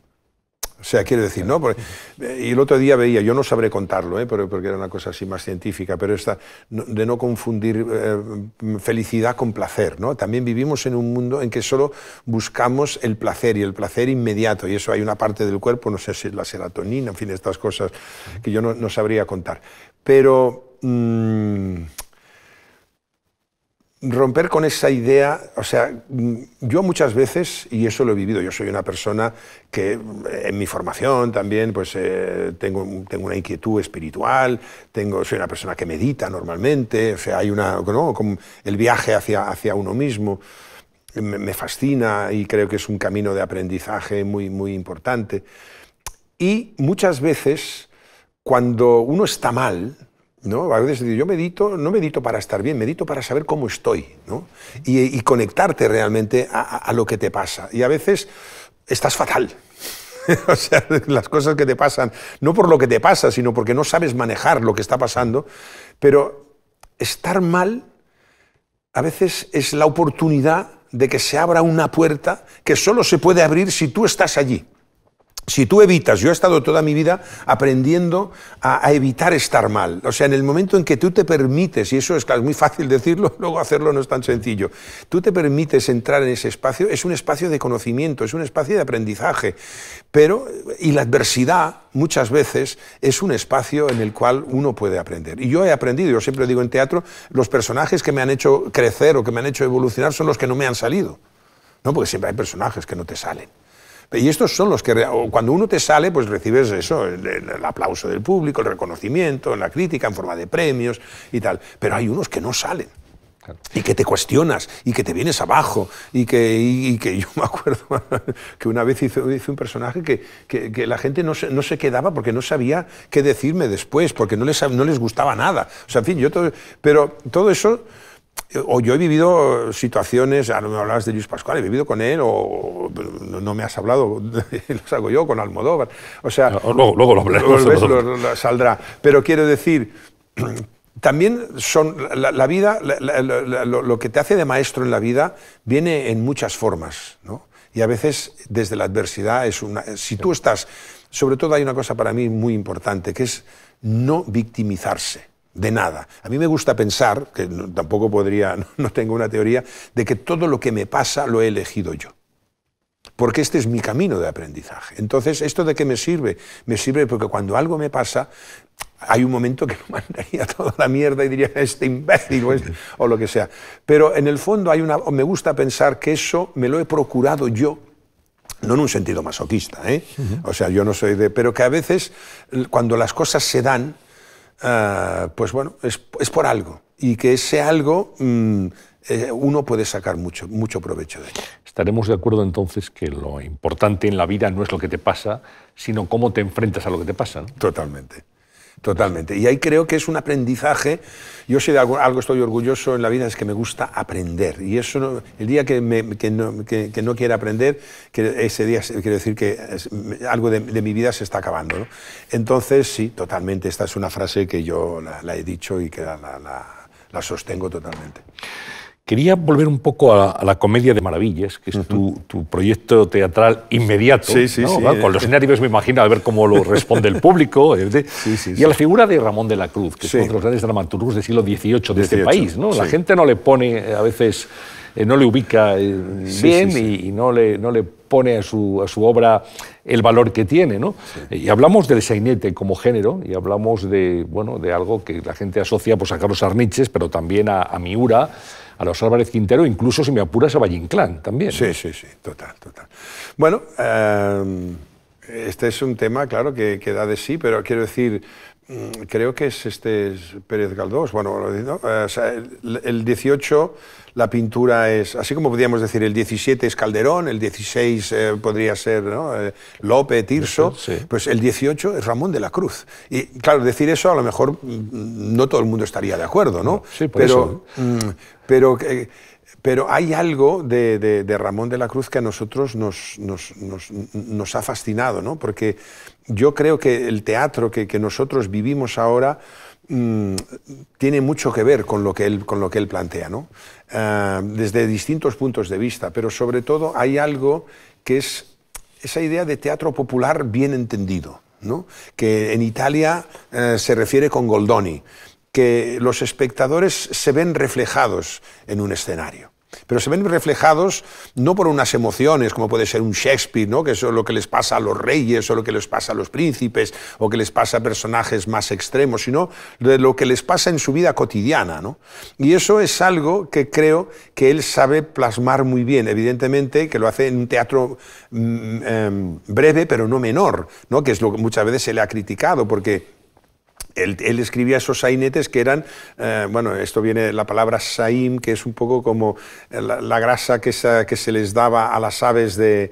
O sea, quiero decir, ¿no? Eh, y el otro día veía, yo no sabré contarlo, ¿eh? porque era una cosa así más científica, pero esta de no confundir eh, felicidad con placer, ¿no? También vivimos en un mundo en que solo buscamos el placer y el placer inmediato, y eso hay una parte del cuerpo, no sé si es la serotonina, en fin, estas cosas que yo no, sabría contar. Pero... Mm, romper con esa idea, o sea, yo muchas veces, y eso lo he vivido, yo soy una persona que eh, en mi formación también, pues eh, tengo, tengo una inquietud espiritual, tengo, soy una persona que medita normalmente, o sea, hay una, ¿no? el viaje hacia, hacia uno mismo me, fascina y creo que es un camino de aprendizaje muy, muy importante. Y muchas veces, cuando uno está mal, ¿no? A veces yo medito, no medito para estar bien, medito para saber cómo estoy, y, conectarte realmente a, a, lo que te pasa. Y a veces estás fatal. o sea, las cosas que te pasan, no por lo que te pasa, sino porque no sabes manejar lo que está pasando. Pero estar mal a veces es la oportunidad de que se abra una puerta que solo se puede abrir si tú estás allí. Si tú evitas, yo he estado toda mi vida aprendiendo a, evitar estar mal. O sea, en el momento en que tú te permites, y eso es, muy fácil decirlo, luego hacerlo no es tan sencillo, tú te permites entrar en ese espacio, es un espacio de conocimiento, es un espacio de aprendizaje. Pero, y la adversidad muchas veces es un espacio en el cual uno puede aprender. Y yo he aprendido, yo siempre digo en teatro, los personajes que me han hecho crecer o que me han hecho evolucionar son los que no me han salido. No, porque siempre hay personajes que no te salen. Y estos son los que, cuando uno te sale, pues recibes eso, el, aplauso del público, el reconocimiento, la crítica en forma de premios y tal. Pero hay unos que no salen. Y que te cuestionas, y que te vienes abajo, y que, que yo me acuerdo que una vez hice, un personaje que, la gente no se, quedaba porque no sabía qué decirme después, porque no les, no les gustaba nada. O sea, en fin, yo todo, pero todo eso o yo he vivido situaciones, ya me hablabas de Luis Pascual, he vivido con él, o no me has hablado, lo hago yo con Almodóvar. O sea, luego, lo hablaremos. lo, saldrá. Pero quiero decir, también son la, vida, lo, lo, que te hace de maestro en la vida viene en muchas formas, ¿no? Y a veces desde la adversidad es una. Si tú estás, sobre todo hay una cosa para mí muy importante, que es no victimizarse de nada. A mí me gusta pensar, que tampoco podría, no, tengo una teoría, de que todo lo que me pasa lo he elegido yo. Porque este es mi camino de aprendizaje. Entonces, ¿esto de qué me sirve? Me sirve porque cuando algo me pasa, hay un momento que me mandaría toda la mierda y diría, este imbécil o, este", o lo que sea. Pero en el fondo hay una, me gusta pensar que eso me lo he procurado yo no en un sentido masoquista, ¿eh? o sea, yo no soy de, pero que a veces cuando las cosas se dan, Ah, pues bueno, es, por algo. Y que ese algo mm, eh, uno puede sacar mucho, mucho provecho de ello. Estaremos de acuerdo entonces que lo importante en la vida no es lo que te pasa, sino cómo te enfrentas a lo que te pasa. Totalmente. Totalmente. Y ahí creo que es un aprendizaje. Yo si de algo, estoy orgulloso en la vida es que me gusta aprender. Y eso, el día que, no, que, quiera aprender, que ese día quiere decir que algo de, mi vida se está acabando. Entonces, sí, totalmente. Esta es una frase que yo la, he dicho y que la sostengo totalmente. Quería volver un poco a, la comedia de maravillas, que es tu, proyecto teatral inmediato. Sí, sí, sí, Con los nervios, me imagino, a ver cómo lo responde el público. y a la figura de Ramón de la Cruz, que es uno de los grandes dramaturgos del siglo XVIII de este país. ¿no? La gente no le pone a veces eh, no le ubica eh, bien y, no, le, no le pone a su, a su obra el valor que tiene. ¿no? Eh, y hablamos del sainete como género y hablamos de, bueno, de algo que la gente asocia pues, a Carlos Arniches, pero también a, a Miura a los Álvarez Quintero, incluso si me apuras a Vallinclán también. Sí, sí, sí, total, total. Bueno, em, este es un tema, claro, que, que da de sí, pero quiero decir, mm, creo que es este es Pérez Galdós. Bueno, el 18 la pintura es, así como podríamos decir, el 17 es Calderón, el 16 eh, podría ser López eh, Lope, Tirso, pues el 18 es Ramón de la Cruz. Y claro, decir eso a lo mejor mm, no todo el mundo estaría de acuerdo, ¿no? Sí, por pero, eso. Mm, pero pero hay algo de, Ramón de la Cruz que a nosotros nos, nos, ha fascinado, ¿no? Porque yo creo que el teatro que nosotros vivimos ahora Mm, tiene mucho que ver con lo que él, plantea, ¿no? Ah, desde distintos puntos de vista, pero sobre todo hay algo que es esa idea de teatro popular bien entendido, ¿no? que en Italia eh, se refiere con Goldoni, que los espectadores se ven reflejados en un escenario pero se ven reflejados no por unas emociones, como puede ser un Shakespeare, ¿no? que es lo que les pasa a los reyes o lo que les pasa a los príncipes o que les pasa a personajes más extremos, sino de lo que les pasa en su vida cotidiana. Y eso es algo que creo que él sabe plasmar muy bien, evidentemente que lo hace en un teatro mm, mm, em, breve, pero no menor, que es lo que muchas veces se le ha criticado, porque él, escribía esos sainetes que eran, eh, bueno, esto viene de la palabra saim, que es un poco como la, grasa que se, les daba a las aves de,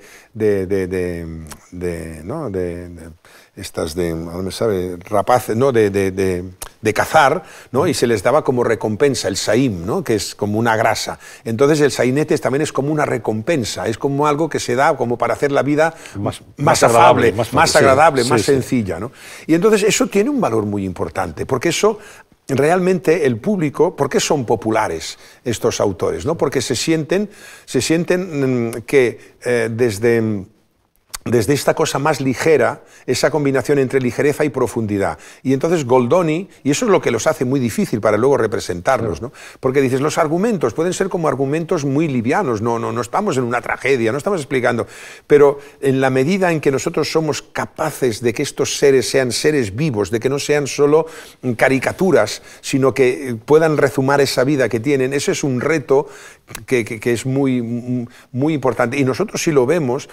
estas de, sabe, rapaz ¿no? De, cazar, ¿no? Y se les daba como recompensa el saim ¿no? Que es como una grasa. Entonces el sainete también es como una recompensa, es como algo que se da como para hacer la vida más, más, afable, más, agradable, más sencilla, ¿no? Y entonces eso tiene un valor muy importante, porque eso realmente el público, ¿por qué son populares estos autores? ¿no? Porque se sienten, se sienten mm, que eh, desde desde esta cosa más ligera, esa combinación entre ligereza y profundidad. Y entonces Goldoni, y eso es lo que los hace muy difícil para luego representarlos, ¿no? Porque dices, los argumentos pueden ser como argumentos muy livianos, no, no, no estamos en una tragedia, no estamos explicando, pero en la medida en que nosotros somos capaces de que estos seres sean seres vivos, de que no sean solo caricaturas, sino que eh, puedan rezumar esa vida que tienen, ese es un reto que, es muy, muy importante. Y nosotros si lo vemos,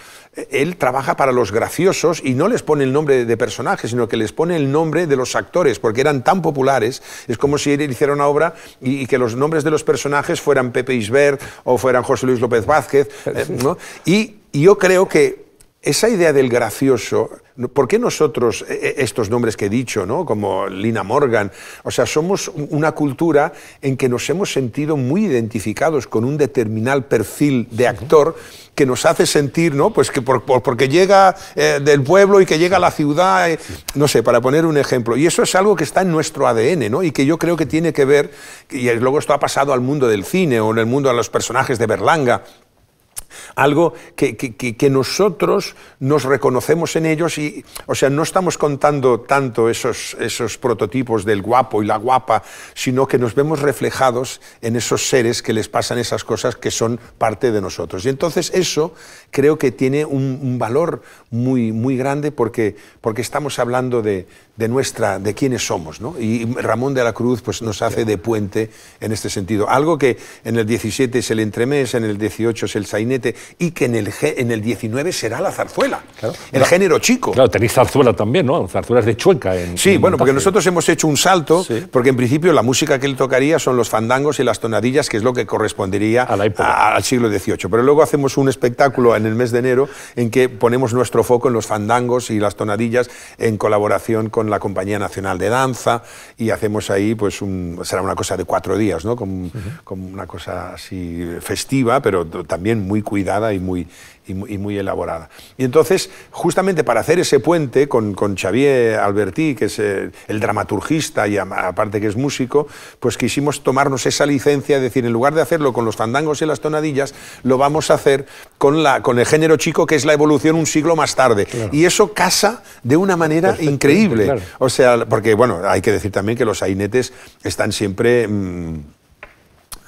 él trabaja para los graciosos y no les pone el nombre de personajes, sino que les pone el nombre de los actores, porque eran tan populares. Es como si él hiciera una obra y, que los nombres de los personajes fueran Pepe Isbert o fueran José Luis López Vázquez. Eh, ¿no? y yo creo que esa idea del gracioso, ¿por qué nosotros, e, e, estos nombres que he dicho, ¿no? como Lina Morgan, o sea, somos una cultura en que nos hemos sentido muy identificados con un determinado perfil de actor que nos hace sentir, ¿no? Pues que por, porque llega eh, del pueblo y que llega a la ciudad, eh, no sé, para poner un ejemplo. Y eso es algo que está en nuestro ADN, ¿no? Y que yo creo que tiene que ver, y luego esto ha pasado al mundo del cine o en el mundo de los personajes de Berlanga algo que, que, nosotros nos reconocemos en ellos y, o sea, no estamos contando tanto esos, esos prototipos del guapo y la guapa, sino que nos vemos reflejados en esos seres que les pasan esas cosas que son parte de nosotros. Y entonces eso creo que tiene un, valor muy, muy grande porque, porque estamos hablando de, de nuestra, de quiénes somos, ¿no? Y Ramón de la Cruz pues, nos hace de puente en este sentido. Algo que en el 17 es el entremés, en el 18 es el sainete y que en el, en el 19 será la zarzuela, el género chico. Claro, tenéis zarzuela también, ¿no? Zarzuelas de chueca. sí, bueno, porque nosotros hemos hecho un salto, porque en principio la música que él tocaría son los fandangos y las tonadillas, que es lo que correspondería al siglo XVIII. Pero luego hacemos un espectáculo en el mes de enero en que ponemos nuestro foco en los fandangos y las tonadillas en colaboración con la Compañía Nacional de Danza y hacemos ahí, pues, un, será una cosa de cuatro días, ¿no? como una cosa así festiva, pero también muy cuidada y muy, y muy, elaborada. Y entonces, justamente para hacer ese puente con, con Xavier Alberti, que es eh, el, dramaturgista y aparte que es músico, pues quisimos tomarnos esa licencia, es decir, en lugar de hacerlo con los fandangos y las tonadillas, lo vamos a hacer con, la, con el género chico, que es la evolución un siglo más tarde. Y eso casa de una manera increíble. O sea, porque, bueno, hay que decir también que los ainetes están siempre... Mm,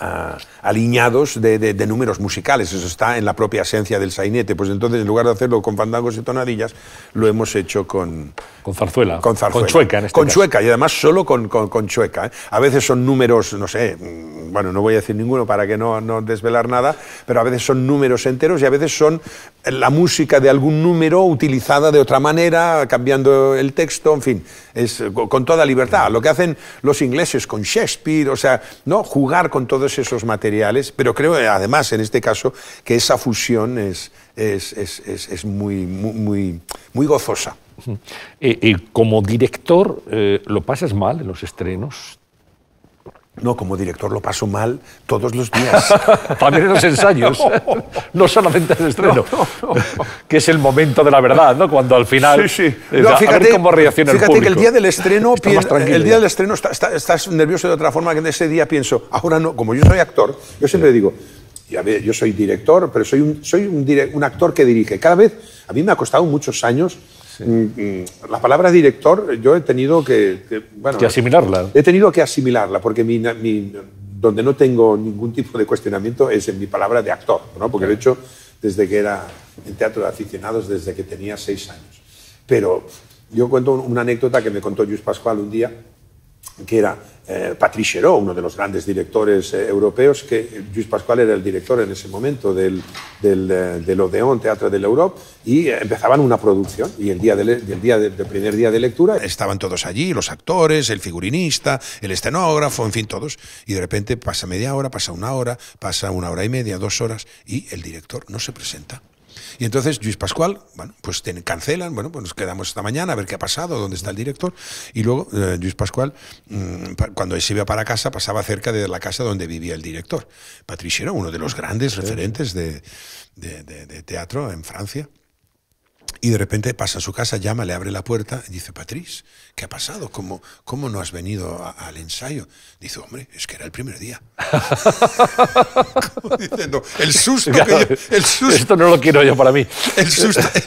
ah, aliñados de, números musicales. Eso está en la propia esencia del sainete. Pues entonces, en lugar de hacerlo con fandangos y tonadillas, lo hemos hecho con... Con zarzuela. Con, zarzuela. con chueca, en este Con chueca, y además solo con, con, chueca. ¿eh? A veces son números, no sé, mm, bueno, no voy a decir ninguno para que no, no desvelar nada, pero a veces son números enteros y a veces son la música de algún número utilizada de otra manera, cambiando el texto, en fin, es eh, con toda libertad. Lo que hacen los ingleses con Shakespeare, o sea, ¿no? jugar con todos esos materiales pero creo eh, además en este caso que esa fusión es, es, muy, muy, muy gozosa. y eh, eh, como director, ¿lo pasas mal en los estrenos? No, como director lo paso mal todos los días. También en los ensayos, no, solamente en el estreno, que es el momento de la verdad, ¿no? Cuando al final... Sí, sí. fíjate, cómo reacciona el público. que el día del estreno... el día del estreno estás nervioso de otra forma que en ese día pienso, ahora no, como yo soy actor, yo siempre digo, yo soy director, pero soy, un, soy un, un actor que dirige. Cada vez, a mí me ha costado muchos años Mm, mm. la palabra director yo he tenido que... bueno, asimilarla. He tenido que asimilarla, porque donde no tengo ningún tipo de cuestionamiento es en mi palabra de actor, ¿no? porque de hecho desde que era en teatro de aficionados, desde que tenía seis años. Pero yo cuento una anécdota que me contó Luis Pascual un día, que era eh, Patrice uno de los grandes directores eh, europeos, que Luis Pascual era el director en ese momento del, del, eh, Odeón Teatro de la y eh, empezaban una producción. Y el día del, día del primer día de lectura estaban todos allí, los actores, el figurinista, el escenógrafo, en fin, todos. Y de repente pasa media hora, pasa una hora, pasa una hora y media, dos horas, y el director no se presenta. Y entonces Luis Pascual, bueno, pues cancelan, bueno, pues nos quedamos esta mañana a ver qué ha pasado, dónde está el director. Y luego eh, Luis Pascual, mm, cuando se iba para casa, pasaba cerca de la casa donde vivía el director. Patricio era uno de los ah, grandes referentes de teatro en Francia. Y de repente pasa a su casa, llama, le abre la puerta y dice, Patriz, ¿qué ha pasado? ¿Cómo, cómo no has venido al ensayo? Dice, hombre, es que era el primer día. el susto que el susto, Esto no lo quiero yo para mí. El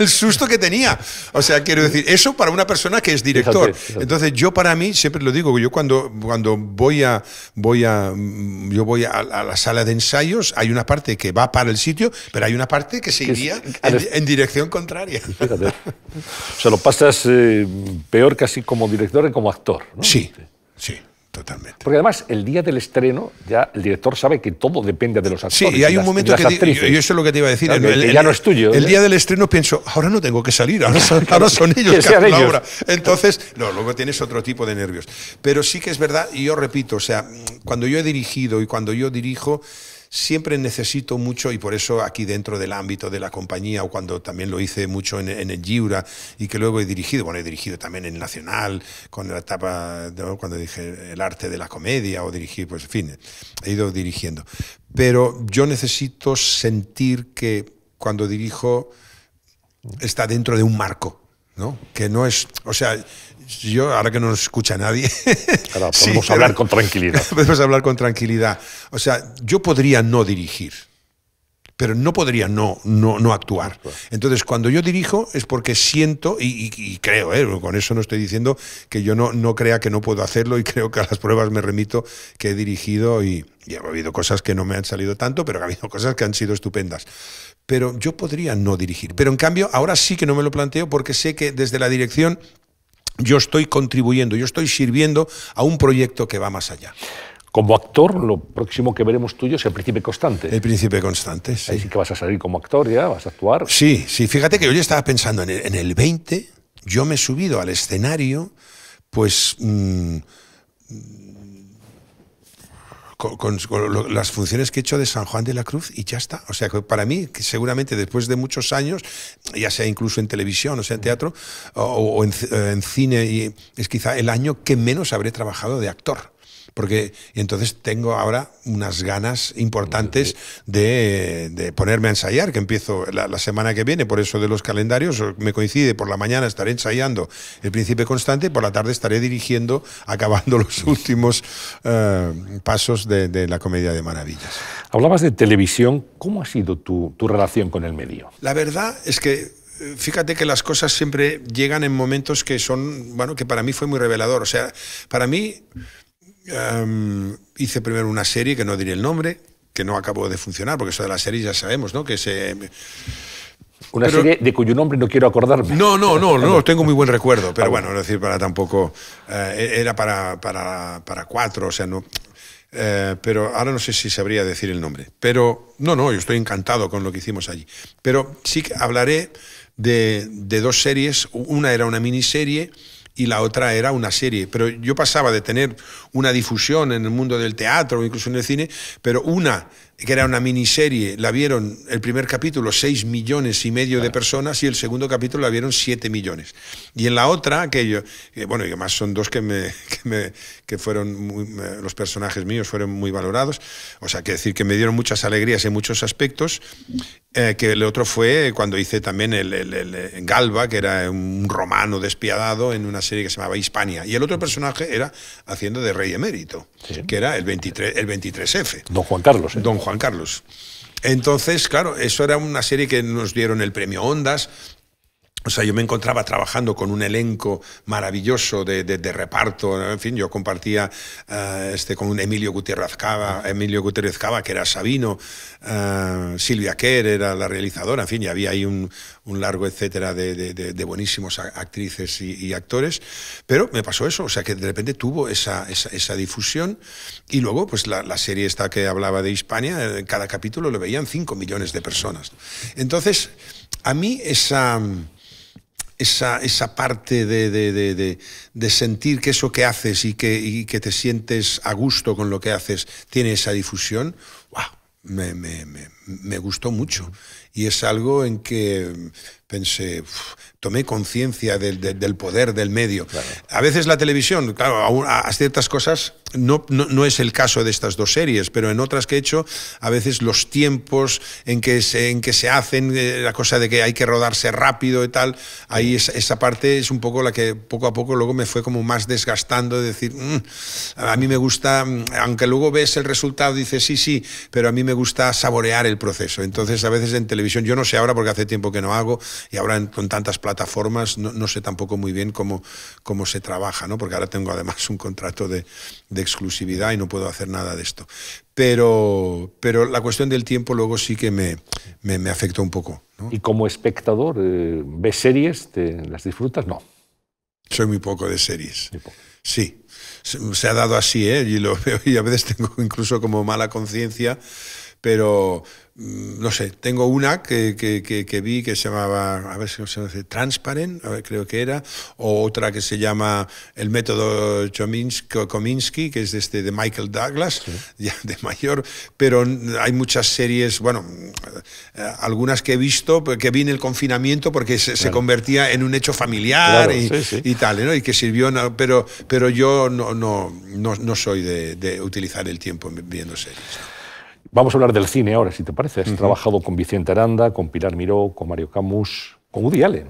susto, que tenía. O sea, quiero decir, eso para una persona que es director. Entonces, yo para mí, siempre lo digo, yo cuando, cuando voy a voy a yo voy a, la sala de ensayos, hay una parte que va para el sitio, pero hay una parte que se iría en dirección contraria o sea, lo pasas eh, peor casi como director que como actor. Sí, sí. Totalmente. Porque además, el día del estreno, ya el director sabe que todo depende de los actores. Sí, y hay un momento que. yo, eso es lo que te iba a decir. el, ya no es tuyo. El ¿eh? día del estreno pienso, ahora no tengo que salir, ahora son, ahora son ellos que la obra. Entonces, no, luego tienes otro tipo de nervios. Pero sí que es verdad, y yo repito, o sea, cuando yo he dirigido y cuando yo dirijo siempre necesito mucho, y por eso aquí dentro del ámbito de la compañía, o cuando también lo hice mucho en, el Giura, y que luego he dirigido, bueno, he dirigido también en Nacional, con la etapa, cuando dije el arte de la comedia, o dirigir, pues en fin, he ido dirigiendo. Pero yo necesito sentir que cuando dirijo está dentro de un marco ¿no? Que no es, o sea, yo ahora que no nos escucha nadie, podemos hablar con tranquilidad. Podemos hablar con tranquilidad. O sea, yo podría no dirigir, pero no podría no, no, no actuar. Entonces, cuando yo dirijo es porque siento y, creo, ¿eh? con eso no estoy diciendo que yo no, no crea que no puedo hacerlo y creo que a las pruebas me remito que he dirigido y, y ha habido cosas que no me han salido tanto, pero ha habido cosas que han sido estupendas pero yo podría no dirigir. Pero en cambio, ahora sí que no me lo planteo porque sé que desde la dirección yo estoy contribuyendo, yo estoy sirviendo a un proyecto que va más allá. Como actor, lo próximo que veremos tuyo es El Príncipe Constante. El Príncipe Constante, sí. que vas a salir como actor ya, vas a actuar. Sí, sí, fíjate que yo ya estaba pensando, en el, 20 yo me he subido al escenario, pues... Mm, con, las funciones que he hecho de San Juan de la Cruz y ya está. O sea, para mí, que seguramente después de muchos años, ya sea incluso en televisión, o sea, en teatro, o, en, eh, en, cine, y es quizá el año que menos habré trabajado de actor. Porque entonces tengo ahora unas ganas importantes de, ponerme a ensayar, que empiezo la, semana que viene, por eso de los calendarios, me coincide, por la mañana estaré ensayando El Príncipe Constante, por la tarde estaré dirigiendo, acabando los últimos eh, pasos de, la Comedia de Maravillas. Hablabas de televisión, ¿cómo ha sido tu relación con el medio? La verdad es que fíjate que las cosas siempre llegan en momentos que son, bueno, que para mí fue muy revelador. O sea, para mí Em, hice primero una serie, que no diré el nombre, que no acabó de funcionar, porque eso de la serie ya sabemos, ¿no? Que se... Una serie de cuyo nombre no quiero acordarme. No, no, no, no, tengo muy buen recuerdo, pero ah, bueno, es decir, para tampoco... Eh, e-, era para, para, cuatro, o sea, no... Eh, pero ahora no sé si sabría decir el nombre. Pero no, no, yo estoy encantado con lo que hicimos allí. Pero sí que hablaré de, de dos series. Una era una miniserie y la otra era una serie. Pero yo pasaba de tener una difusión en el mundo del teatro o incluso en el cine, pero una, que era una miniserie, la vieron el primer capítulo 6 millones y medio de personas y el segundo capítulo la vieron 7 millones. Y en la otra, aquello, bueno, y además son dos que me, que fueron eh, los personajes míos fueron muy valorados. O sea, que decir que me dieron muchas alegrías en muchos aspectos. Eh, que el otro fue cuando hice también el, eh, Galba, que era un romano despiadado en una serie que se llamaba Hispania. Y el otro personaje era haciendo de rey emérito, que era el, 23, el 23F. Don Juan Carlos. Don Juan Carlos. Entonces, claro, eso era una serie que nos dieron el premio Ondas, o sea, yo me encontraba trabajando con un elenco maravilloso de, reparto. En fin, yo compartía eh, este, con Emilio Gutiérrez Cava, Emilio Gutiérrez Cava, que era Sabino, eh, Silvia Kerr era la realizadora. En fin, y había ahí un, largo etcétera de, de buenísimos actrices y, actores. Pero me pasó eso, o sea, que de repente tuvo esa, difusión. Y luego, pues la, serie esta que hablaba de Hispania, eh, cada capítulo lo veían 5 millones de personas. Entonces, a mí esa esa, esa parte de, sentir que eso que haces y que, te sientes a gusto con lo que haces tiene esa difusión, me, gustó mucho. Y es algo en que pensé, tomé conciencia del, poder del medio. A veces la televisión, claro, a, ciertas cosas no, no, es el caso de estas dos series, pero en otras que he hecho, a veces los tiempos en que se, en que se hacen, eh, la cosa de que hay que rodarse rápido y tal, ahí esa parte es un poco la que poco a poco luego me fue como más desgastando, de decir, mm, a mí me gusta, mm, aunque luego ves el resultado, dices, sí, sí, pero a mí me gusta saborear el proceso. Entonces, a veces en televisión, yo no sé ahora porque hace tiempo que no hago, y ahora con tantas plataformas no, no sé tampoco muy bien cómo, cómo se trabaja, ¿no? porque ahora tengo además un contrato de, exclusividad y no puedo hacer nada de esto. Pero, pero la cuestión del tiempo luego sí que me, me, afectó un poco. ¿Y como espectador, eh, ves series? Te, ¿Las disfrutas? No. Soy muy poco de series. Sí, se ha dado así, ¿eh? y lo veo y a veces tengo incluso como mala conciencia, pero, Mm, no sé, tengo una que, vi que se llamaba, a ver si Transparent, creo que era, o otra que se llama El método Kominsky, que es de, este, de Michael Douglas, ya de mayor, pero hay muchas series, bueno, eh, algunas que he visto, pues, que vi en el confinamiento porque se, convertía en un hecho familiar y, tal, ¿no? y que sirvió, pero, pero yo no, soy de, utilizar el tiempo viendo series. Vamos a hablar del cine ahora, si te parece. Has trabajado con Vicente Aranda, con Pilar Miró, con Mario Camus, con Woody Allen.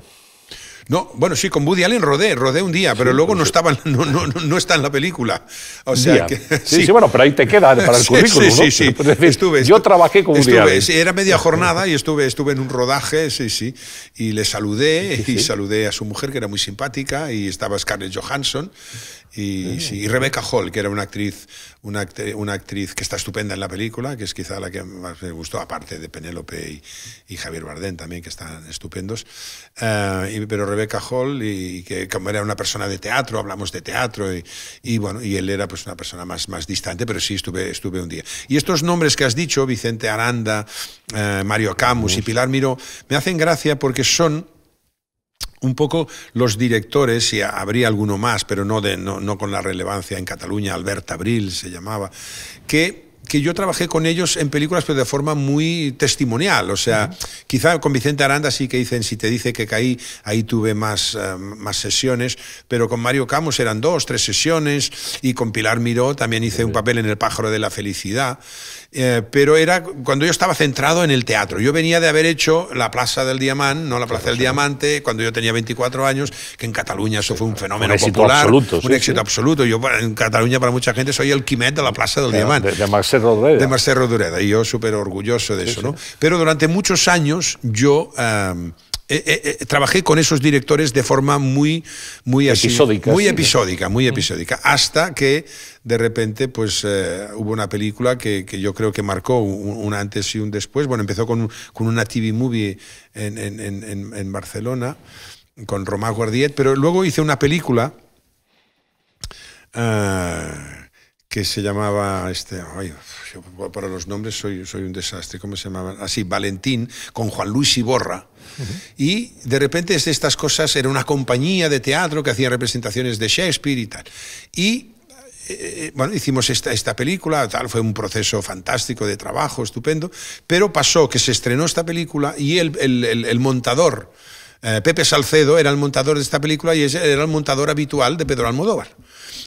No, bueno, sí, con Woody Allen rodé, rodé un día, pero luego no, estaba, no, no, está en la película. O sea que, sí. sí, bueno, pero ahí te queda para el currículum. Sí, sí, sí. yo trabajé con Woody Allen. Era media jornada y estuve, estuve en un rodaje, sí, sí, y le saludé, y saludé a su mujer, que era muy simpática, y estaba Scarlett Johansson, y, Rebeca Rebecca Hall, que era una actriz, una, que está estupenda en la película, que es quizá la que más me gustó, aparte de Penélope y, Javier Bardem también, que están estupendos. Eh, pero Rebecca Hall, y, que como era una persona de teatro, hablamos de teatro, y, bueno, y él era pues una persona más, más distante, pero sí estuve, estuve un día. Y estos nombres que has dicho, Vicente Aranda, eh, Mario Camus y Pilar Miró, me hacen gracia porque son un poco los directores, y habría alguno más, pero no, de, no, con la relevancia en Cataluña, Albert Abril se llamaba, que que yo trabajé con ellos en películas, pero de forma muy testimonial. O sea, quizá con Vicente Aranda sí que dicen, si te dice que caí, ahí tuve más, eh, más sesiones, pero con Mario Camus eran dos, tres sesiones, y con Pilar Miró también hice un papel en El pájaro de la felicidad. Eh, pero era cuando yo estaba centrado en el teatro. Yo venía de haber hecho la Plaza del Diamante, no la Plaza del Diamante, cuando yo tenía 24 años, que en Cataluña eso fue un fenómeno popular, absoluto, un éxito absoluto. Yo en Cataluña para mucha gente soy el Quimet de la Plaza del Diamante. De, Marcelo y yo súper orgulloso de eso, ¿no? Pero durante muchos años yo... Eh, eh, eh, eh, trabajé con esos directores de forma muy, muy episódica, muy episódica, muy episódica, hasta que de repente pues hubo una película que, yo creo que marcó un, antes y un después. Bueno, empezó con, con una TV movie en, en, en, en Barcelona con Román Guardiet, pero luego hice una película que se llamaba, este, ay, para los nombres soy, soy un desastre, ¿cómo se llamaba? Así, ah, Valentín, con Juan Luis Iborra. Y de repente estas cosas, era una compañía de teatro que hacía representaciones de Shakespeare y tal. Y eh, eh, bueno, hicimos esta, esta película, tal, fue un proceso fantástico de trabajo, estupendo, pero pasó que se estrenó esta película y el, el, el montador eh, Pepe Salcedo era el montador de esta película y era el montador habitual de Pedro Almodóvar.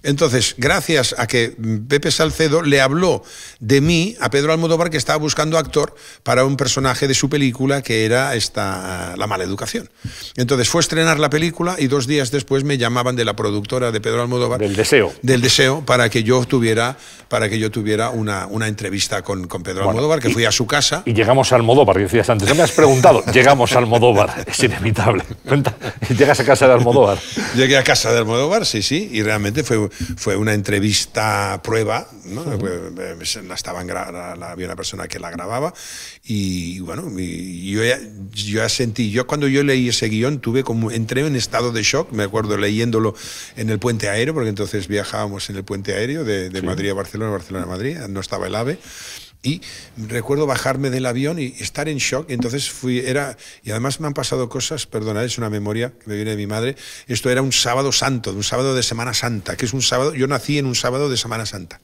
Entonces, gracias a que mm, Pepe Salcedo le habló de mí a Pedro Almodóvar, que estaba buscando actor para un personaje de su película que era esta, La mala educación. Entonces fue a estrenar la película y dos días después me llamaban de la productora de Pedro Almodóvar. Del deseo. Del deseo, para que yo tuviera, para que yo tuviera una, una entrevista con, Pedro Almodóvar, que fui a su casa. Y llegamos a Almodóvar, que decías antes, no me has preguntado, llegamos a Almodóvar, Llegas a casa de Almodóvar. Llegué a casa de Almodóvar, sí, sí, y realmente fue, fue una entrevista prueba, ¿no? Eh, la, estaban, la, había una persona que la grababa y bueno, yo ya, yo sentí, yo cuando yo leí ese guión tuve como, entré en estado de shock, me acuerdo leyéndolo en el puente aéreo, porque entonces viajábamos en el puente aéreo de, Madrid a Barcelona, Barcelona a Madrid, no estaba el AVE. Y recuerdo bajarme del avión y estar en shock. Entonces fui, era, y además me han pasado cosas, perdonad, es una memoria que me viene de mi madre. Esto era un sábado santo, un sábado de Semana Santa, que es un sábado, yo nací en un sábado de Semana Santa.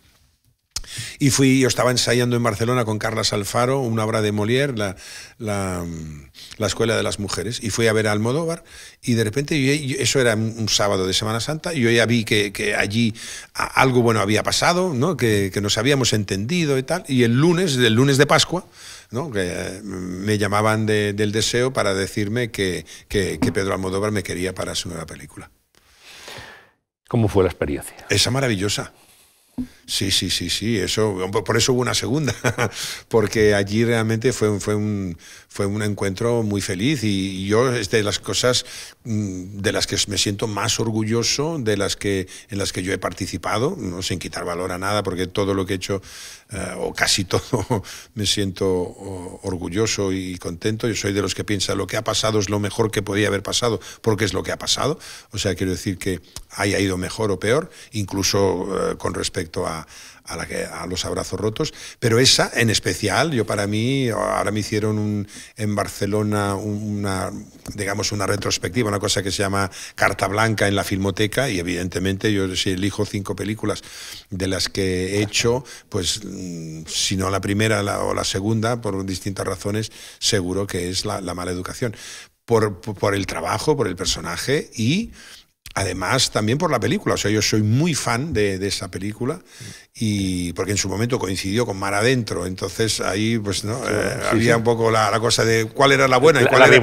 Y fui, yo estaba ensayando en Barcelona con Carlas Alfaro, una obra de Molière, la, la, la Escuela de las Mujeres, y fui a ver a Almodóvar, y de repente, eso era un sábado de Semana Santa, y yo ya vi que, que allí algo bueno había pasado, ¿no? Que, que, nos habíamos entendido y tal, y el lunes, el lunes de Pascua, ¿no? que eh, me llamaban del deseo para decirme que, que, que Pedro Almodóvar me quería para su nueva película. ¿Cómo fue la experiencia? Esa maravillosa. Sí, sí, sí, sí, eso, por eso hubo una segunda, porque allí realmente fue, fue, un, fue un encuentro muy feliz y yo de las cosas mm, de las que me siento más orgulloso, de las que, en las que yo he participado, ¿no? sin quitar valor a nada, porque todo lo que he hecho, eh, o casi todo, me siento orgulloso y contento. Yo soy de los que piensa lo que ha pasado es lo mejor que podía haber pasado, porque es lo que ha pasado. O sea, quiero decir que haya ido mejor o peor, incluso eh, con respecto a a, los abrazos rotos, pero esa en especial, yo para mí, ahora me hicieron en Barcelona una, digamos, una retrospectiva, una cosa que se llama Carta Blanca en la Filmoteca, y evidentemente yo si elijo cinco películas de las que he hecho, pues mm, si no la primera o la segunda, por distintas razones, seguro que es la, mala educación. por el trabajo, por el personaje y Además, también por la película. O sea, yo soy muy fan de, esa película y porque en su momento coincidió con Mar Adentro. Entonces ahí pues no eh, había un poco la, cosa de cuál era la buena y cuál, era, la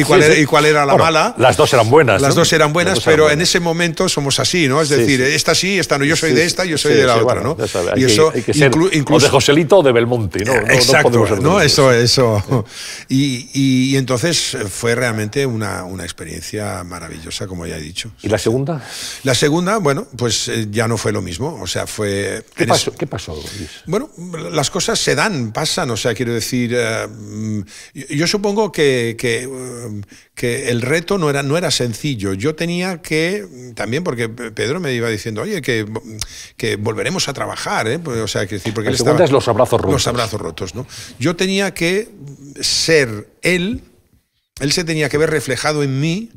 y, cuál era, la mala. Las dos eran buenas. Las dos eran buenas, pero en ese momento somos así, ¿no? Es decir, eh, esta sí, esta no. Yo soy de esta, yo soy de la otra, ¿no? y eso incluso de Joselito o de Belmonte, ¿no? exacto, no, eso, eso. Y, entonces fue realmente una, experiencia maravillosa, como ya he dicho la segunda? La segunda, bueno, pues eh, ya no fue lo mismo. O sea, fue. ¿Qué pasó, Bueno, las cosas se dan, pasan. O sea, quiero decir. Eh, yo supongo que, eh, que, el reto no era, no era sencillo. Yo tenía que. También porque Pedro me iba diciendo, oye, que, que volveremos a trabajar, pues, O sea, quiero decir, porque. los abrazos rotos. Los abrazos rotos, ¿no? Yo tenía que ser él él se tenía que ver reflejado en mí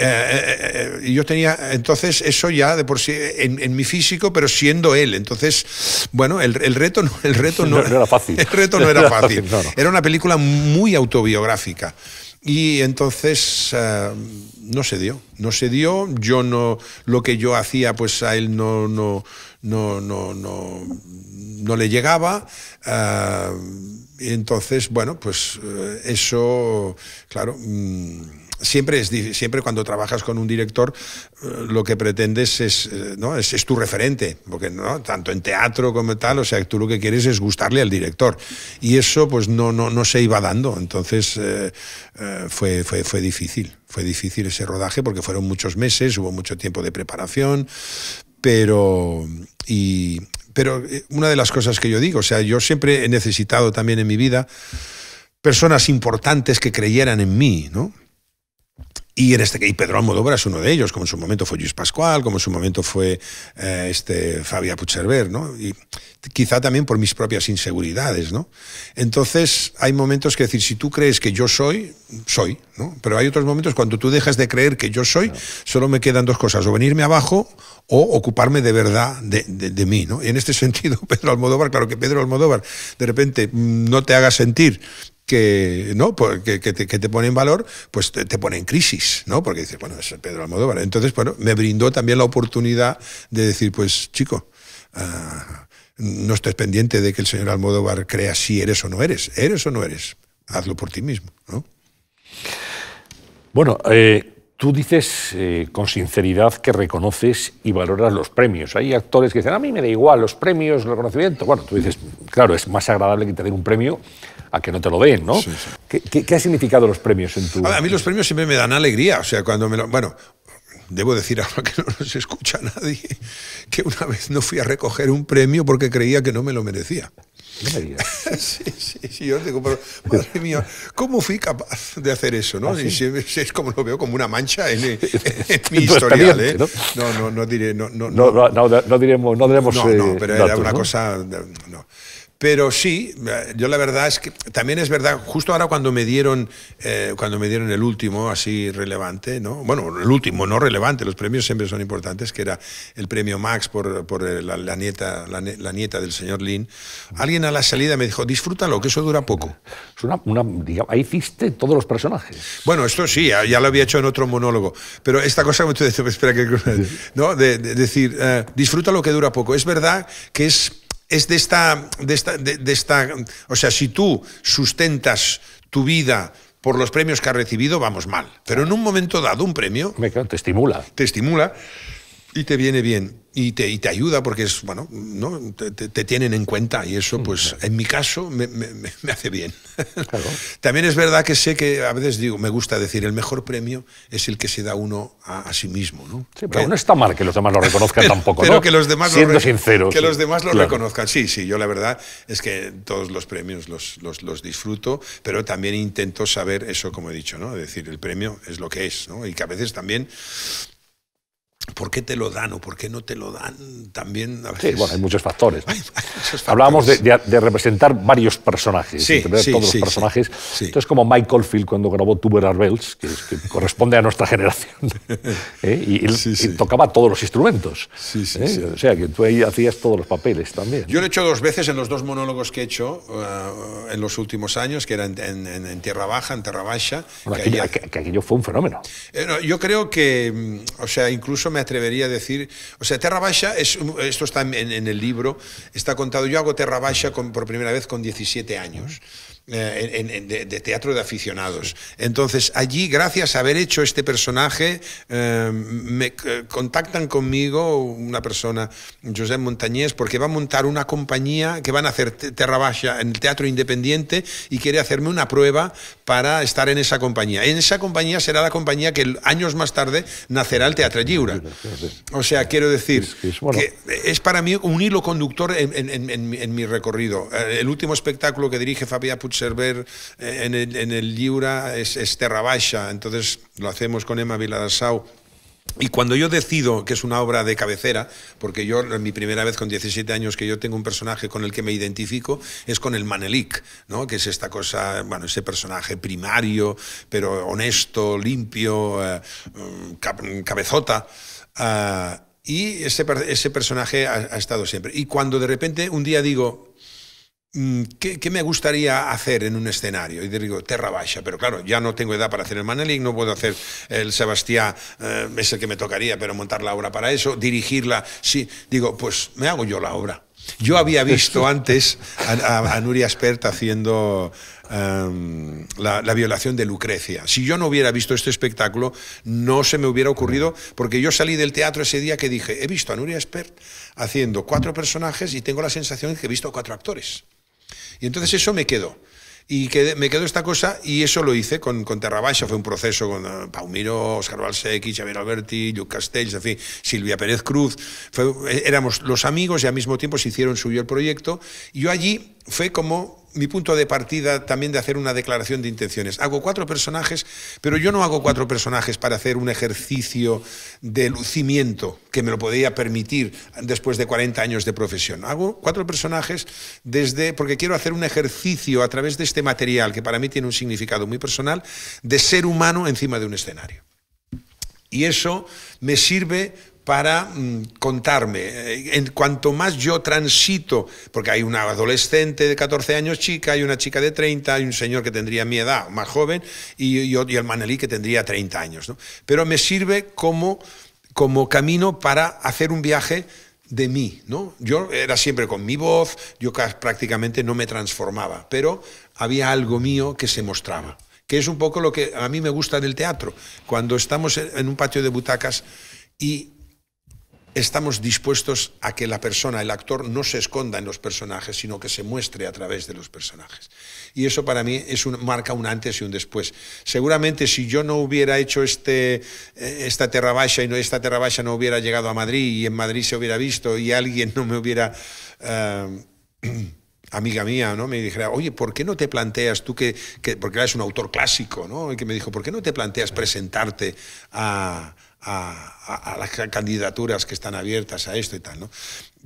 y eh, eh, eh, yo tenía entonces eso ya de por sí en, mi físico, pero siendo él. Entonces, bueno, el, reto, no, el reto no, era fácil. era una película muy autobiográfica. Y entonces no se dio, no se dio. Yo no, lo que yo hacía, pues a él no, no, no, no, no, le llegaba. Y entonces, bueno, pues eso, claro. Mm, siempre, siempre cuando trabajas con un director, eh, lo que pretendes eh, es, es, tu referente, porque ¿no? tanto en teatro como tal, o sea, tú lo que quieres es gustarle al director. Y eso pues no, no, se iba dando, entonces eh, fue, fue, fue difícil. Fue difícil ese rodaje porque fueron muchos meses, hubo mucho tiempo de preparación, pero... Y, pero una de las cosas que yo digo, o sea, yo siempre he necesitado también en mi vida personas importantes que creyeran en mí, ¿no? Y, este, Pedro Almodóvar es uno de ellos, como en su momento fue Luis Pascual, como en su momento fue eh, este, Fabia Pucherver, ¿no? Y quizá también por mis propias inseguridades, ¿no? Entonces, hay momentos que decir, si tú crees que yo soy, soy, ¿no? Pero hay otros momentos cuando tú dejas de creer que yo soy, solo me quedan dos cosas, o venirme abajo o ocuparme de verdad de, mí, ¿no? Y en este sentido, Pedro Almodóvar, claro que Pedro Almodóvar, de repente, mm, no te haga sentir que, ¿no? te, pone en valor, pues te, pone en crisis, ¿no? porque dices, bueno, es Pedro Almodóvar. Entonces, bueno, me brindó también la oportunidad de decir, pues chico, ah, no estés pendiente de que el señor Almodóvar crea si eres o no eres, eres o no eres, hazlo por ti mismo. ¿no? Bueno, eh, tú dices eh, con sinceridad que reconoces y valoras los premios. Hay actores que dicen, a mí me da igual los premios, el reconocimiento. Bueno, tú dices, claro, es más agradable que te den un premio a que no te lo den, ¿no? Sí, ¿Qué, qué, qué, ha significado los premios en tu...? A, mí los premios siempre me dan alegría, o sea, cuando me lo... Bueno, debo decir ahora que no nos escucha nadie, que una vez no fui a recoger un premio porque creía que no me lo merecía. sí, sí, sí, yo digo, pero, madre mía, ¿cómo fui capaz de hacer eso? ¿no? Ah, es como lo veo como una mancha en, mi historial. ¿eh? ¿no? ¿no? no, no, diré. No, no, no, no, no diremos. No, diremos, no, no eh, pero era una cosa. No. Pero sí, yo la verdad es que también es verdad, justo ahora cuando me dieron, eh, cuando me dieron el último así relevante, ¿no? Bueno, el último, no relevante, los premios siempre son importantes, que era el premio Max por, por eh, la, nieta, la, nieta del señor Lin. Alguien a la salida me dijo, disfrútalo, que eso dura poco. Es una, una ahí hiciste todos los personajes. Bueno, esto sí, ya, lo había hecho en otro monólogo. Pero esta cosa que tú decías, espera que. ¿no? De, decir, eh, disfruta lo que dura poco. Es verdad que es es de esta, de esta, de, esta, o sea, si tú sustentas tu vida por los premios que has recibido, vamos mal. Pero en un momento dado, un premio... Me, te estimula. Te estimula. Y te viene bien. Y te, y te ayuda porque es, bueno, ¿no? te, te, tienen en cuenta y eso, mm, pues en mi caso, me, me, me hace bien. También es verdad que sé que a veces digo, me gusta decir, el mejor premio es el que se da uno a, sí mismo. ¿no? Sí, pero no está mal que los demás lo reconozcan tampoco. Pero ¿no? que los demás Siendo lo Que los demás lo reconozcan. Sí, sí, yo la verdad es que todos los premios los, los, los, disfruto, pero también intento saber eso, como he dicho, ¿no? decir, el premio es lo que es, ¿no? Y que a veces también ¿Por qué te lo dan o por qué no te lo dan? También Sí, bueno, hay muchos factores. Hablábamos de, representar varios personajes, sí, todos los personajes. Entonces, como Michael Field cuando grabó Tubular Bells, que, corresponde a nuestra generación, ¿eh? y, él, tocaba todos los instrumentos. Sí, ¿eh? sí. O sea, que tú ahí hacías todos los papeles también. Yo lo he hecho dos veces en los dos monólogos que he hecho eh, en los últimos años, que eran en, Tierra Baja, en Tierra Baja. que, aquello, fue un fenómeno. yo creo que, mm, o sea, incluso me atrevería a decir, o sea, Terra Baixa, es, esto está en, el libro, está contado, yo hago Terra Baixa por primera vez con 17 años. Eh, de, teatro de aficionados. Entonces, allí, gracias a haber hecho este personaje, eh, me eh, contactan conmigo una persona, José Montañés, porque va a montar una compañía que van a hacer Terra Baja en el Teatro Independiente y quiere hacerme una prueba para estar en esa compañía. En esa compañía será la compañía que años más tarde nacerá el Teatro Lliure. O sea, quiero decir que es para mí un hilo conductor en, mi recorrido. El último espectáculo que dirige Fabiá Puig eh, en el, en es, es, entonces lo hacemos con Emma Viladasau. Y cuando yo decido que es una obra de cabecera, porque yo, mi primera vez con 17 años, que yo tengo un personaje con el que me identifico, es con el Manelik, ¿no? que es esta cosa, bueno, ese personaje primario, pero honesto, limpio, eh, cabezota. Ah, y ese, ese personaje ha estado siempre. Y cuando de repente un día digo, Mm, ¿Qué, me gustaría hacer en un escenario? Y digo, Terra Baixa, pero claro, ya no tengo edad para hacer el Manelik, no puedo hacer el Sebastián, eh, es el que me tocaría, pero montar la obra para eso, dirigirla, sí. Digo, pues me hago yo la obra. Yo había visto antes a, Nuria Spert haciendo em, la, la, violación de Lucrecia. Si yo no hubiera visto este espectáculo, no se me hubiera ocurrido, porque yo salí del teatro ese día que dije, he visto a Nuria Spert haciendo cuatro personajes y tengo la sensación de que he visto cuatro actores. Y entonces eso me quedó. Y me quedó esta cosa y eso lo hice con, con fue un proceso con eh, Paumiro, Oscar Balsequi, Xavier Alberti, Luke Castells, en fin, Silvia Pérez Cruz. Eh, éramos los amigos y al mismo tiempo se hicieron suyo el proyecto. Y yo allí fue como mi punto de partida también de hacer una declaración de intenciones. Hago cuatro personajes, pero yo no hago cuatro personajes para hacer un ejercicio de lucimiento que me lo podía permitir después de 40 años de profesión. Hago cuatro personajes desde porque quiero hacer un ejercicio a través de este material que para mí tiene un significado muy personal de ser humano encima de un escenario. Y eso me sirve para mm, contarme. Eh, en cuanto más yo transito, porque hay una adolescente de 14 años chica, hay una chica de 30, hay un señor que tendría mi edad, más joven, y, yo, y el Manelí que tendría 30 años. Pero me sirve como, como camino para hacer un viaje de mí, ¿no? Yo era siempre con mi voz, yo prácticamente no me transformaba, pero había algo mío que se mostraba, que es un poco lo que a mí me gusta del teatro, cuando estamos en un patio de butacas y estamos dispuestos a que la persona, el actor, no se esconda en los personajes, sino que se muestre a través de los personajes. Y eso para mí es marca un antes y un después. Seguramente si yo no hubiera hecho este, eh, esta terra y no, esta terra no hubiera llegado a Madrid y en Madrid se hubiera visto y alguien no me hubiera... Eh, amiga mía, ¿no? Me dijera, oye, ¿por qué no te planteas tú que, que porque eres un autor clásico, ¿no? Y que me dijo, ¿por qué no te planteas presentarte a, a, las candidaturas que están abiertas a esto y tal. ¿no?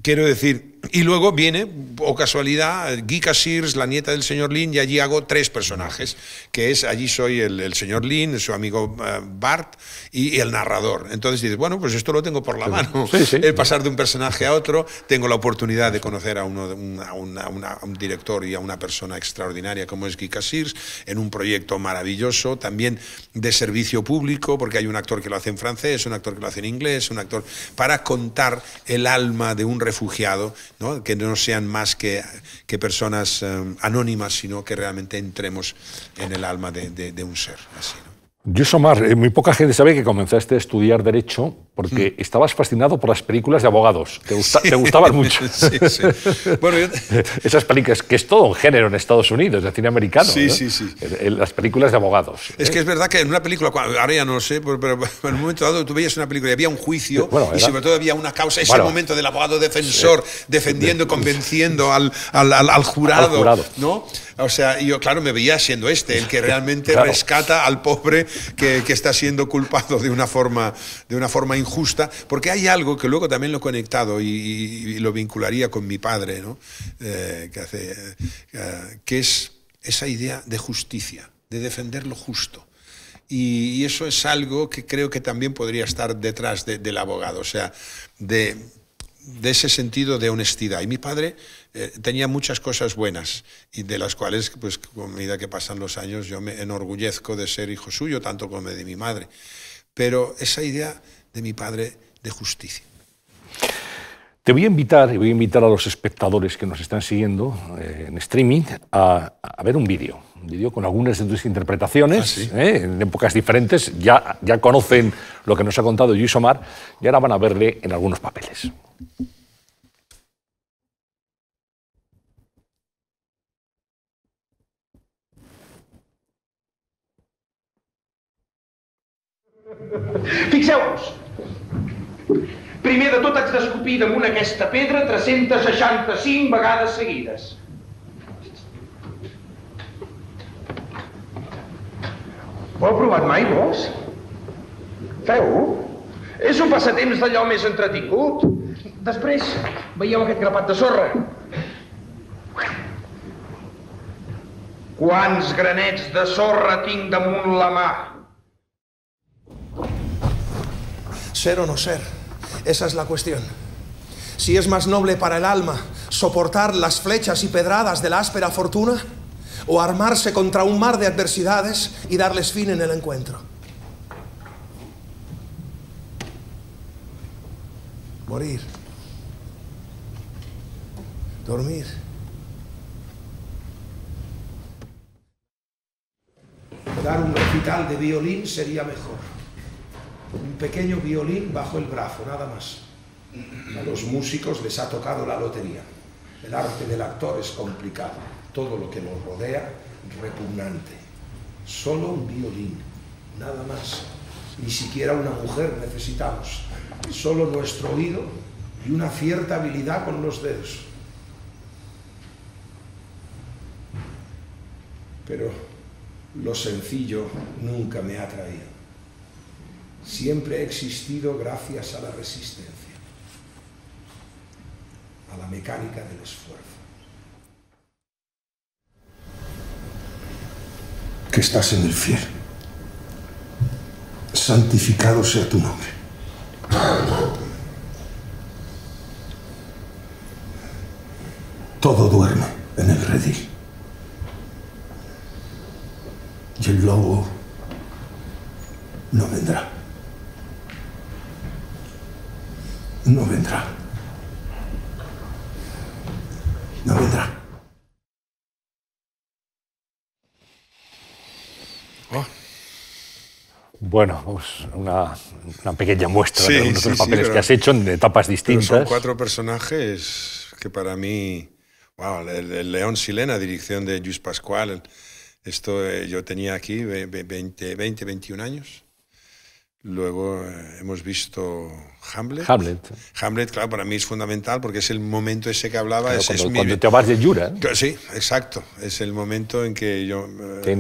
Quiero decir, y luego viene, o casualidad, Gika Sears, la nieta del señor Lin, y allí hago tres personajes, que es, allí soy el, señor Lin, su amigo eh, Bart y, el narrador. Entonces dices, bueno, pues esto lo tengo por la mano. el pasar de un personaje a otro, tengo la oportunidad de conocer a, uno, a un director y a una persona extraordinaria como es Gika Sears, en un proyecto maravilloso, también de servicio público, porque hay un actor que lo hace en francés, un actor que lo hace en inglés, un actor, para contar el alma de un refugiado, que no sean más que, que personas em, anónimas, sino que realmente entremos en el alma de, un ser. Así, ¿no? Yo, Somar, eh, muy poca gente sabe que comenzaste a estudiar Derecho porque hmm. estabas fascinado por las películas de abogados. Te, te gustaban mucho. Sí, sí. Bueno, Esas películas, que es todo un género en Estados Unidos, de cine americano. Sí, sí, sí. Las películas de abogados. Es que es verdad que en una película, ahora ya no lo sé, pero en un momento dado tú veías una película y había un juicio eh, y sobre todo había una causa. Ese momento del abogado defensor defendiendo, convenciendo al, al, al, jurado, ¿no? O sea, yo, claro, me veía siendo este, el que realmente rescata al pobre que, está siendo culpado de una forma, de una forma justa, porque hay algo que luego también lo he conectado y, lo vincularía con mi padre, ¿no? Eh, que, hace, eh, que es esa idea de justicia, de defender lo justo. Y, eso es algo que creo que también podría estar detrás del abogado, o sea, de, ese sentido de honestidad. Y mi padre eh, tenía muchas cosas buenas y de las cuales, pues, con medida que pasan los años, yo me enorgullezco de ser hijo suyo, tanto como de mi madre. Pero esa idea de mi Padre de justicia. Te voy a invitar y voy a invitar a los espectadores que nos están siguiendo eh, en streaming a, ver un vídeo. Un vídeo con algunas de tus interpretaciones ah, eh, en épocas diferentes. Ya, ya conocen lo que nos ha contado y Omar y ahora van a verle en algunos papeles. Primer de tot haig d'escopir damunt aquesta pedra 365 vegades seguides. Ho heu provat mai, vos? Feu-ho. És un passatemps d'allò més entretingut. Després, veieu aquest grapat de sorra. Quants granets de sorra tinc damunt la mà? ser o no ser. Esa es la cuestión. Si es más noble para el alma soportar las flechas y pedradas de la áspera fortuna o armarse contra un mar de adversidades y darles fin en el encuentro. Morir. Dormir. Dar un hospital de violín sería mejor un pequeño violín bajo el brazo, nada más. A los músicos les ha tocado la lotería. El arte del actor es complicado, todo lo que nos rodea repugnante. Solo un violín, nada más. Ni siquiera una mujer necesitamos, solo nuestro oído y una cierta habilidad con los dedos. Pero lo sencillo nunca me ha traído Siempre ha existido gracias a la resistencia, a la mecánica del esfuerzo. Que estás en el fiel. santificado sea tu nombre. Todo duerme en el redil. Y el lobo no vendrá. no vendrá. No vendrá. Oh. Bueno, pues una, pequeña muestra de papeles que has hecho en etapas distintas. son cuatro personajes que para mí, el, León Silena, dirección de Luis Pascual, esto eh, yo tenía aquí 20, 20 21 años. Luego eh, hemos visto Hamlet. Hamlet. Hamlet, claro, para mí es fundamental porque es el momento ese que hablaba. es, cuando, te vas de Jura. ¿eh? Sí, exacto. Es el momento en que yo eh, me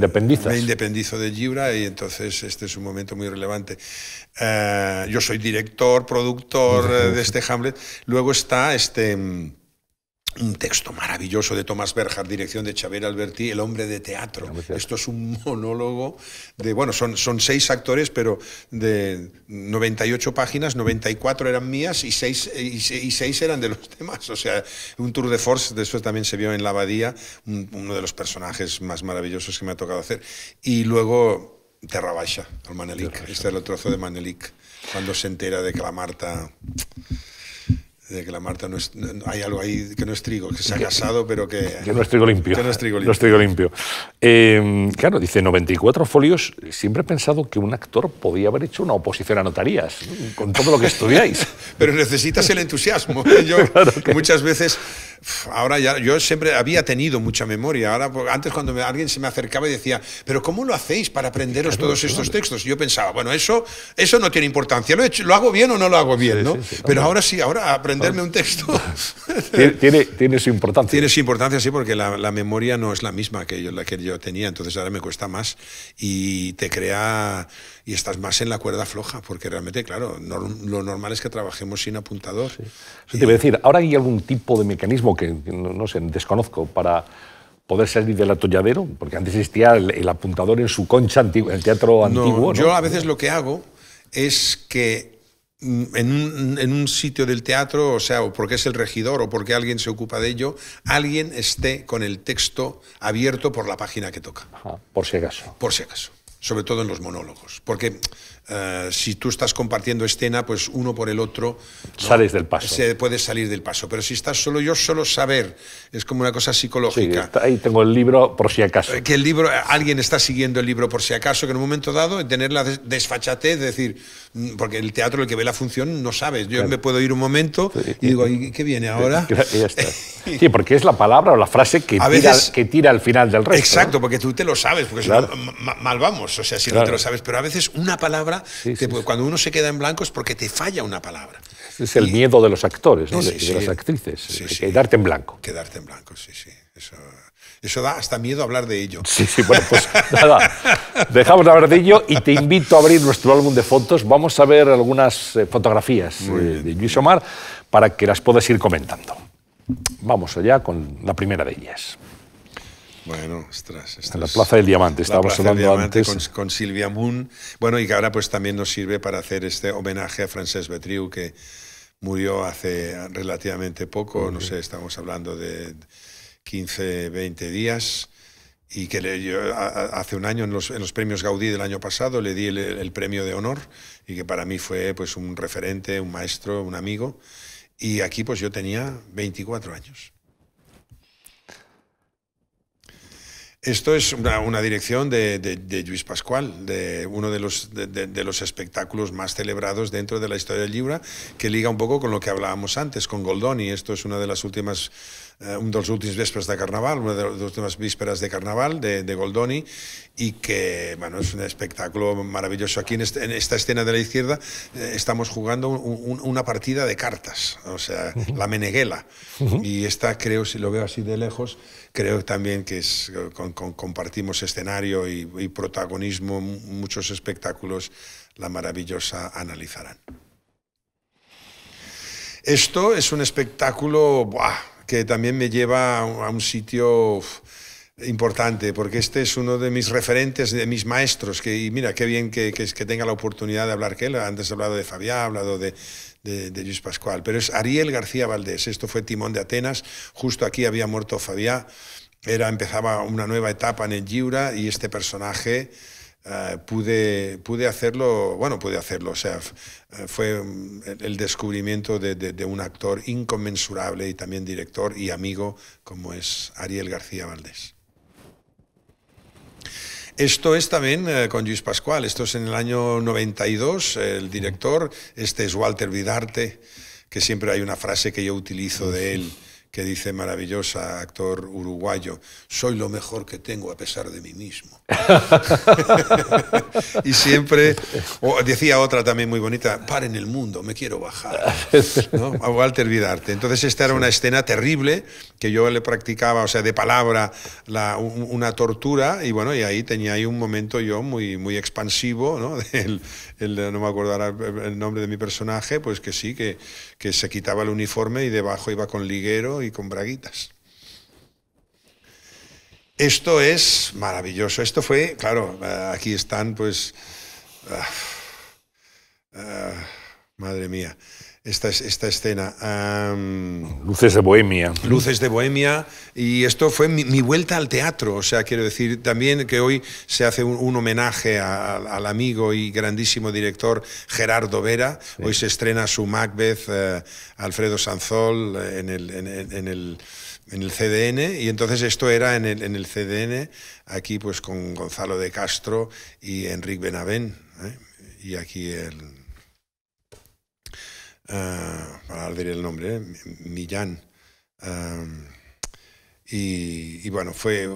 independizo de Jura y entonces este es un momento muy relevante. yo soy director, productor de este Hamlet. Luego está este mm, un texto maravilloso de Tomás Berger, dirección de Xavier Alberti, El hombre de teatro. Esto es un monólogo de, bueno, son, son seis actores, pero de 98 páginas, 94 eran mías y seis, y, eran de los demás. O sea, un tour de force, de eso también se vio en La Abadía, uno de los personajes más maravillosos que me ha tocado hacer. Y luego Terra Baixa, el Manelik. Este es el trozo de Manelik, cuando se entera de que la Marta que la Marta no es, hay algo ahí que no es trigo, que se ha casado, pero que... Que no es trigo limpio. Que no es trigo limpio. No es trigo limpio. Em, claro, dice 94 folios. Siempre he pensado que un actor podía haber hecho una oposición a notarías, con todo lo que estudiáis. pero necesitas el entusiasmo. Yo muchas veces Ahora ya, yo siempre había tenido mucha memoria. Ahora, pues, antes cuando alguien se me acercaba y decía, pero ¿cómo lo hacéis para aprenderos todos estos textos? Yo pensaba, bueno, eso, eso no tiene importancia. ¿Lo, he hecho, ¿Lo hago bien o no lo hago bien? ¿no? pero ahora sí, ahora aprenderme un texto... tiene, su importancia. Tiene su importancia, sí, porque la, memoria no es la misma que la que yo tenía. Entonces ahora me cuesta más y te crea y estás más en la cuerda floja, porque realmente, claro, lo normal es que trabajemos sin apuntador. te a decir, ¿ahora hay algún tipo de mecanismo que, no, sé, desconozco para poder salir del atolladero? Porque antes existía el, apuntador en su concha en el teatro antiguo. yo a veces lo que hago es que mm, en un, sitio del teatro, o sea, o porque es el regidor o porque alguien se ocupa de ello, alguien esté con el texto abierto por la página que toca. por si acaso. Por si acaso sobre todo en los monólogos, porque eh, si tú estás compartiendo escena, pues uno por el otro... Sales del paso. Se puede salir del paso. Pero si estás solo, yo solo saber, es como una cosa psicológica. Sí, ahí tengo el libro por si acaso. Eh, que el libro, eh, alguien está siguiendo el libro por si acaso, que en un momento dado, tener la desfachatez, de decir, mm, porque el teatro, el que ve la función, no sabes. Yo me puedo ir un momento y digo, qué viene ahora? Sí, porque es la palabra o la frase que, tira, que tira al final del resto. Exacto, porque tú te lo sabes, porque mal vamos, o sea, si no te lo sabes, pero a veces una palabra pues cuando uno se queda en blanco es porque te falla una palabra. Es el miedo de los actores, y de, las actrices, quedarte en blanco. Quedarte en blanco, sí, sí. Eso, da hasta miedo hablar de ello. Sí, sí, bueno, pues nada. Dejamos de hablar de ello y te invito a abrir nuestro álbum de fotos. Vamos a ver algunas eh, fotografías eh, de Luis Omar para que las puedas ir comentando. Vamos allá con la primera de ellas. Bueno, ostras. En la Plaza del Diamante, estábamos hablando antes. Con, Silvia Moon. Bueno, y que ahora pues también nos sirve para hacer este homenaje a Francesc Betriu, que murió hace relativamente poco, no sé, estamos hablando de 15, 20 días y que le, yo, hace un año en los, premios Gaudí del año pasado le di el, el, premio de honor y que para mí fue pues un referente, un maestro, un amigo y aquí pues yo tenía 24 años. Esto es una, dirección de, de, Luis Pascual, de uno de los, de, los espectáculos más celebrados dentro de la historia del Libra, que liga un poco con lo que hablábamos antes, con Goldoni. Esto es una de las últimas, eh, dos vísperas de carnaval, una de las últimas vísperas de carnaval de, Goldoni, y que, bueno, es un espectáculo maravilloso. Aquí en, este, esta escena de la izquierda eh, estamos jugando una partida de cartas, o sea, la meneguela. Y esta, creo, si lo veo así de lejos, Creo también que eh, compartimos escenario y, protagonismo, muchos espectáculos, la maravillosa analizarán. Esto es un espectáculo que también me lleva a un sitio importante, porque este es uno de mis referentes, de mis maestros, que, y mira, qué bien que, que tenga la oportunidad de hablar que él. Antes he hablado de Fabián, he hablado de, de, Luis Pascual, pero es Ariel García Valdés, esto fue Timón de Atenas, justo aquí había muerto Fabiá, era, empezaba una nueva etapa en el Giura y este personaje... Eh, pude, pude hacerlo, bueno, pude hacerlo, o sea, eh, fue mm, el descubrimiento de, un actor inconmensurable y también director y amigo como es Ariel García Valdés. Esto es también eh, con Luis Pascual, esto es en el año 92, el director, este es Walter Vidarte, que siempre hay una frase que yo utilizo de él que dice maravillosa, actor uruguayo, soy lo mejor que tengo a pesar de mí mismo. y siempre decía otra también muy bonita, paren el mundo, me quiero bajar, a Walter Vidarte. Entonces esta era una escena terrible que yo le practicaba, o sea, de palabra, la, una tortura y bueno, y ahí tenía ahí un momento yo muy, muy expansivo, ¿no? El, no me acuerdo ahora el nombre de mi personaje, pues que sí, que, que se quitaba el uniforme y debajo iba con liguero y con braguitas. Esto es maravilloso. Esto fue, claro, eh, aquí están, pues. Ah, ah, madre mía, esta, esta escena. luces de Bohemia. Luces de Bohemia. Y esto fue mi, vuelta al teatro. O sea, quiero decir, también que hoy se hace un, homenaje al amigo y grandísimo director Gerardo Vera. Hoy se estrena su Macbeth, eh, Alfredo Sanzol, eh, en el en el CDN y entonces esto era en el, CDN, aquí pues con Gonzalo de Castro y Enrique Benavén, ¿eh? y aquí el, eh, para decir el nombre, ¿eh? Millán. y, bueno, fue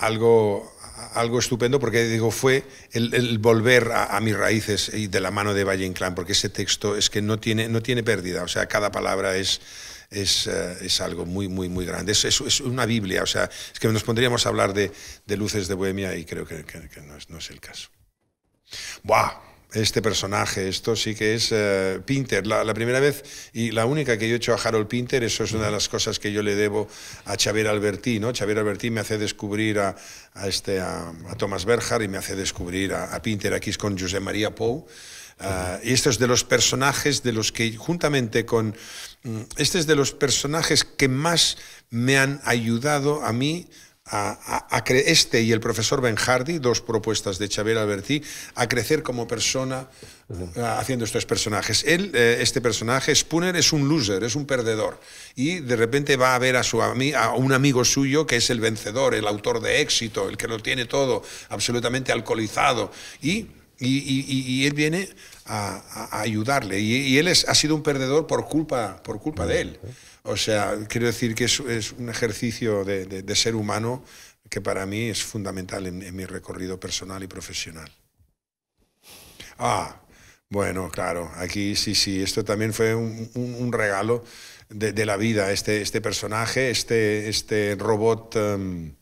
algo, algo estupendo porque digo, fue el, volver a, mis raíces y de la mano de Valle Inclán, porque ese texto es que no tiene, no tiene pérdida, o sea, cada palabra es eh, es, algo muy, muy, muy grande. Es, es, una Biblia, o sea, es que nos pondríamos a hablar de, luces de Bohemia y creo que, no, es, el caso. ¡Buah! Este personaje, esto sí que es eh, Pinter. La, primera vez y la única que yo he hecho a Harold Pinter, eso es una de las cosas que yo le debo a Xavier Alberti. ¿no? Xavier Alberti me hace descubrir a, a este, a, Thomas Berger y me hace descubrir a, Pinter. Aquí es con José María Pou. Ah, y esto es de los personajes de los que, juntamente con Mm, este es de los personajes que más me han ayudado a mí a, este y el profesor Benjardi, dos propuestas de Xavier Alberti, a crecer como persona haciendo estos personajes. Él, eh, este personaje, Spooner, es un loser, es un perdedor. Y de repente va a ver a, su, a un amigo suyo que es el vencedor, el autor de éxito, el que lo tiene todo, absolutamente alcoholizado. Y y, y, y, él viene a, ayudarle. Y, él ha sido un perdedor por culpa, por culpa de él. O sea, quiero decir que es, es un ejercicio de, ser humano que para mí es fundamental en, mi recorrido personal y profesional. Ah, bueno, claro, aquí sí, sí, esto también fue un, regalo de, la vida, este, este personaje, este, este robot em,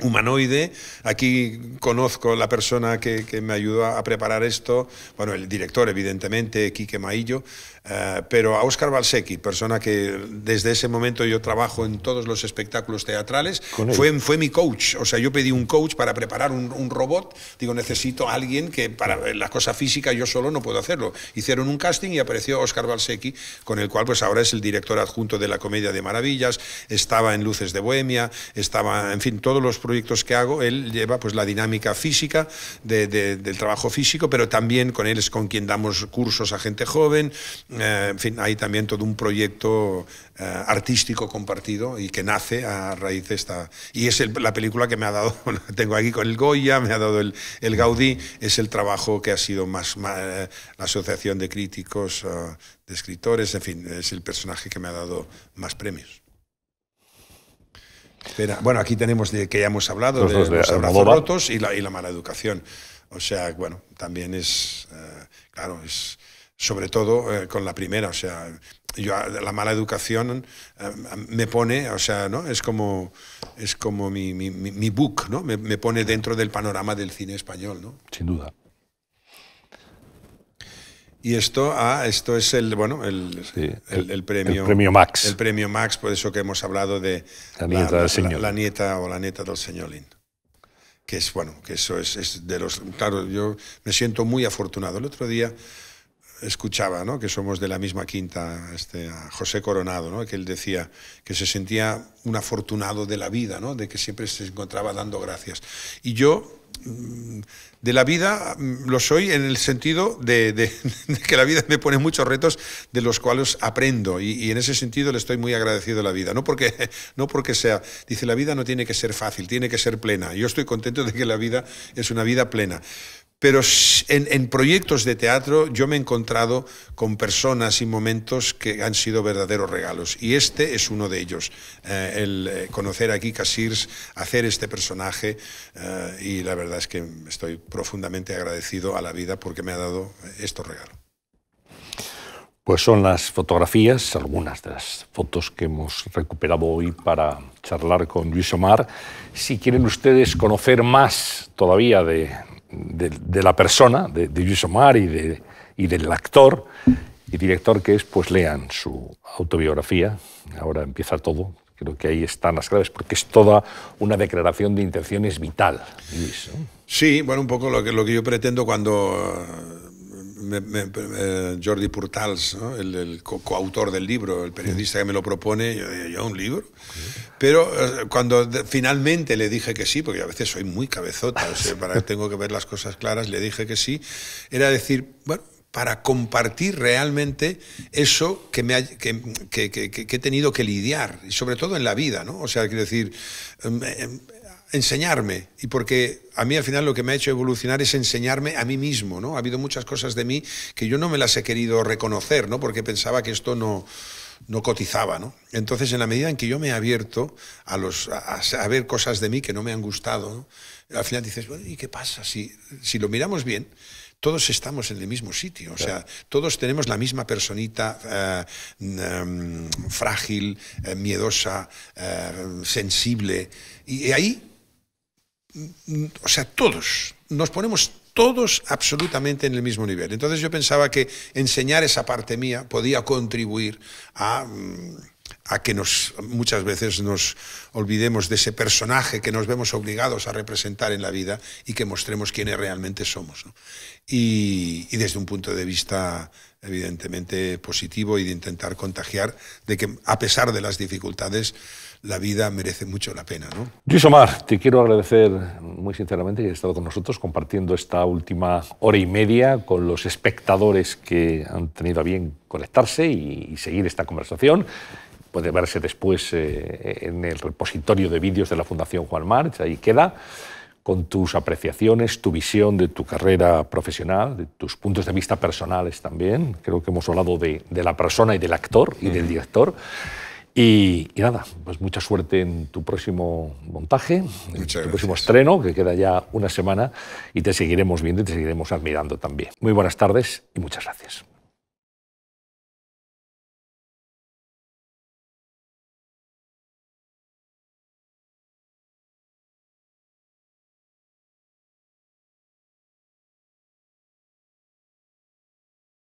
humanoide. Aquí conozco la persona que, me ayudó a preparar esto, bueno, el director, evidentemente, Quique Maillo, eh, pero a Óscar Balsequi, persona que desde ese momento yo trabajo en todos los espectáculos teatrales, fue, fue mi coach. O sea, yo pedí un coach para preparar un, robot. Digo, necesito a alguien que para la cosa física yo solo no puedo hacerlo. Hicieron un casting y apareció Oscar Balsequi, con el cual pues ahora es el director adjunto de la Comedia de Maravillas, estaba en Luces de Bohemia, estaba, en fin, todos los proyectos que hago, él lleva pues la dinámica física del trabajo físico, pero también con él es con quien damos cursos a gente joven. Eh, en fin, hay también todo un proyecto eh, artístico compartido y que nace a raíz de esta. Y es la película que me ha dado, tengo aquí con el Goya, me ha dado el, el Gaudí, es el trabajo que ha sido más, eh, la Asociación de Críticos, de Escritores, en fin, es el personaje que me ha dado más premios. Bueno, aquí tenemos de, que ya hemos hablado de, los, rotos y la, y la mala educación. O sea, bueno, también es, eh, claro, es sobre todo eh, con la primera, o sea, yo, ah, la mala educación eh, me pone, o sea, ¿no? Es como, es como mi, book, ¿no? Me, me pone dentro del panorama del cine español, ¿no? Sin duda. Y esto, ah, esto es el, bueno, el, el, premio, el, premio. Max. El premio Max, por eso que hemos hablado de la nieta, del señor. La, nieta o la nieta del señorín Que es, bueno, que eso es, es, de los. Claro, yo me siento muy afortunado. El otro día escuchaba, ¿no? Que somos de la misma quinta, este, a José Coronado, ¿no? Que él decía que se sentía un afortunado de la vida, ¿no? De que siempre se encontraba dando gracias. Y yo mm, de la vida mm, lo soy en el sentido de, que la vida me pone muchos retos de los cuales aprendo y, en ese sentido le estoy muy agradecido a la vida. No porque, no porque sea, dice, la vida no tiene que ser fácil, tiene que ser plena. Yo estoy contento de que la vida es una vida plena. Pero en, proyectos de teatro yo me he encontrado con personas y momentos que han sido verdaderos regalos. Y este es uno de ellos. Eh, el eh, conocer aquí Casirs, hacer este personaje. Eh, y la verdad es que estoy profundamente agradecido a la vida porque me ha dado estos regalos. Pues son las fotografías, algunas de las fotos que hemos recuperado hoy para charlar con Luis Omar. Si quieren ustedes conocer más todavía de de, la persona, de, Luis Omar y, de, y del actor y director que es, pues lean su autobiografía. Ahora empieza todo, Creo que ahí están las claves, porque es toda una declaración de intenciones vital. Luis, Sí, bueno, un poco lo que, lo que yo pretendo cuando eh, Jordi Portals, el, coautor del libro, el periodista que me lo propone, yo un libro. Pero eh, cuando finalmente le dije que sí, porque a veces soy muy cabezota, tengo que ver las cosas claras, le dije que sí, era decir, bueno, para compartir realmente eso que, me que, he tenido que lidiar, y sobre todo en la vida, ¿no? O sea, quiero decir, em, em, enseñarme y porque a mí al final lo que me ha hecho evolucionar es enseñarme a mí mismo, ¿no? Ha habido muchas cosas de mí que yo no me las he querido reconocer, ¿no? Porque pensaba que esto no no cotizaba, ¿no? Entonces, en la medida en que yo me he abierto a, los, a, ver cosas de mí que no me han gustado, al final dices, bueno, ¿y qué pasa? Si, si lo miramos bien, todos estamos en el mismo sitio, o sea, todos tenemos la misma personita eh, em, frágil, eh, miedosa, eh, sensible, y ahí o sea, todos, nos ponemos todos absolutamente en el mismo nivel. Entonces yo pensaba que enseñar esa parte mía podía contribuir mm, a, que nos, muchas veces nos olvidemos de ese personaje que nos vemos obligados a representar en la vida y que mostremos quiénes realmente somos. Y, y desde un punto de vista evidentemente positivo y de intentar contagiar de que a pesar de las dificultades, la vida merece mucho la pena. ¿no? Luis Omar, te quiero agradecer muy sinceramente que hayas estado con nosotros compartiendo esta última hora y media con los espectadores que han tenido a bien conectarse y, seguir esta conversación puede verse después eh, en el repositorio de vídeos de la Fundación Juan March, ahí queda, con tus apreciaciones, tu visión de tu carrera profesional, de tus puntos de vista personales también. Creo que hemos hablado de, la persona y del actor y del director. Y, nada, pues mucha suerte en tu próximo montaje, en tu próximo estreno, que queda ya una semana, y te seguiremos viendo y te seguiremos admirando también. Muy buenas tardes y muchas gracias.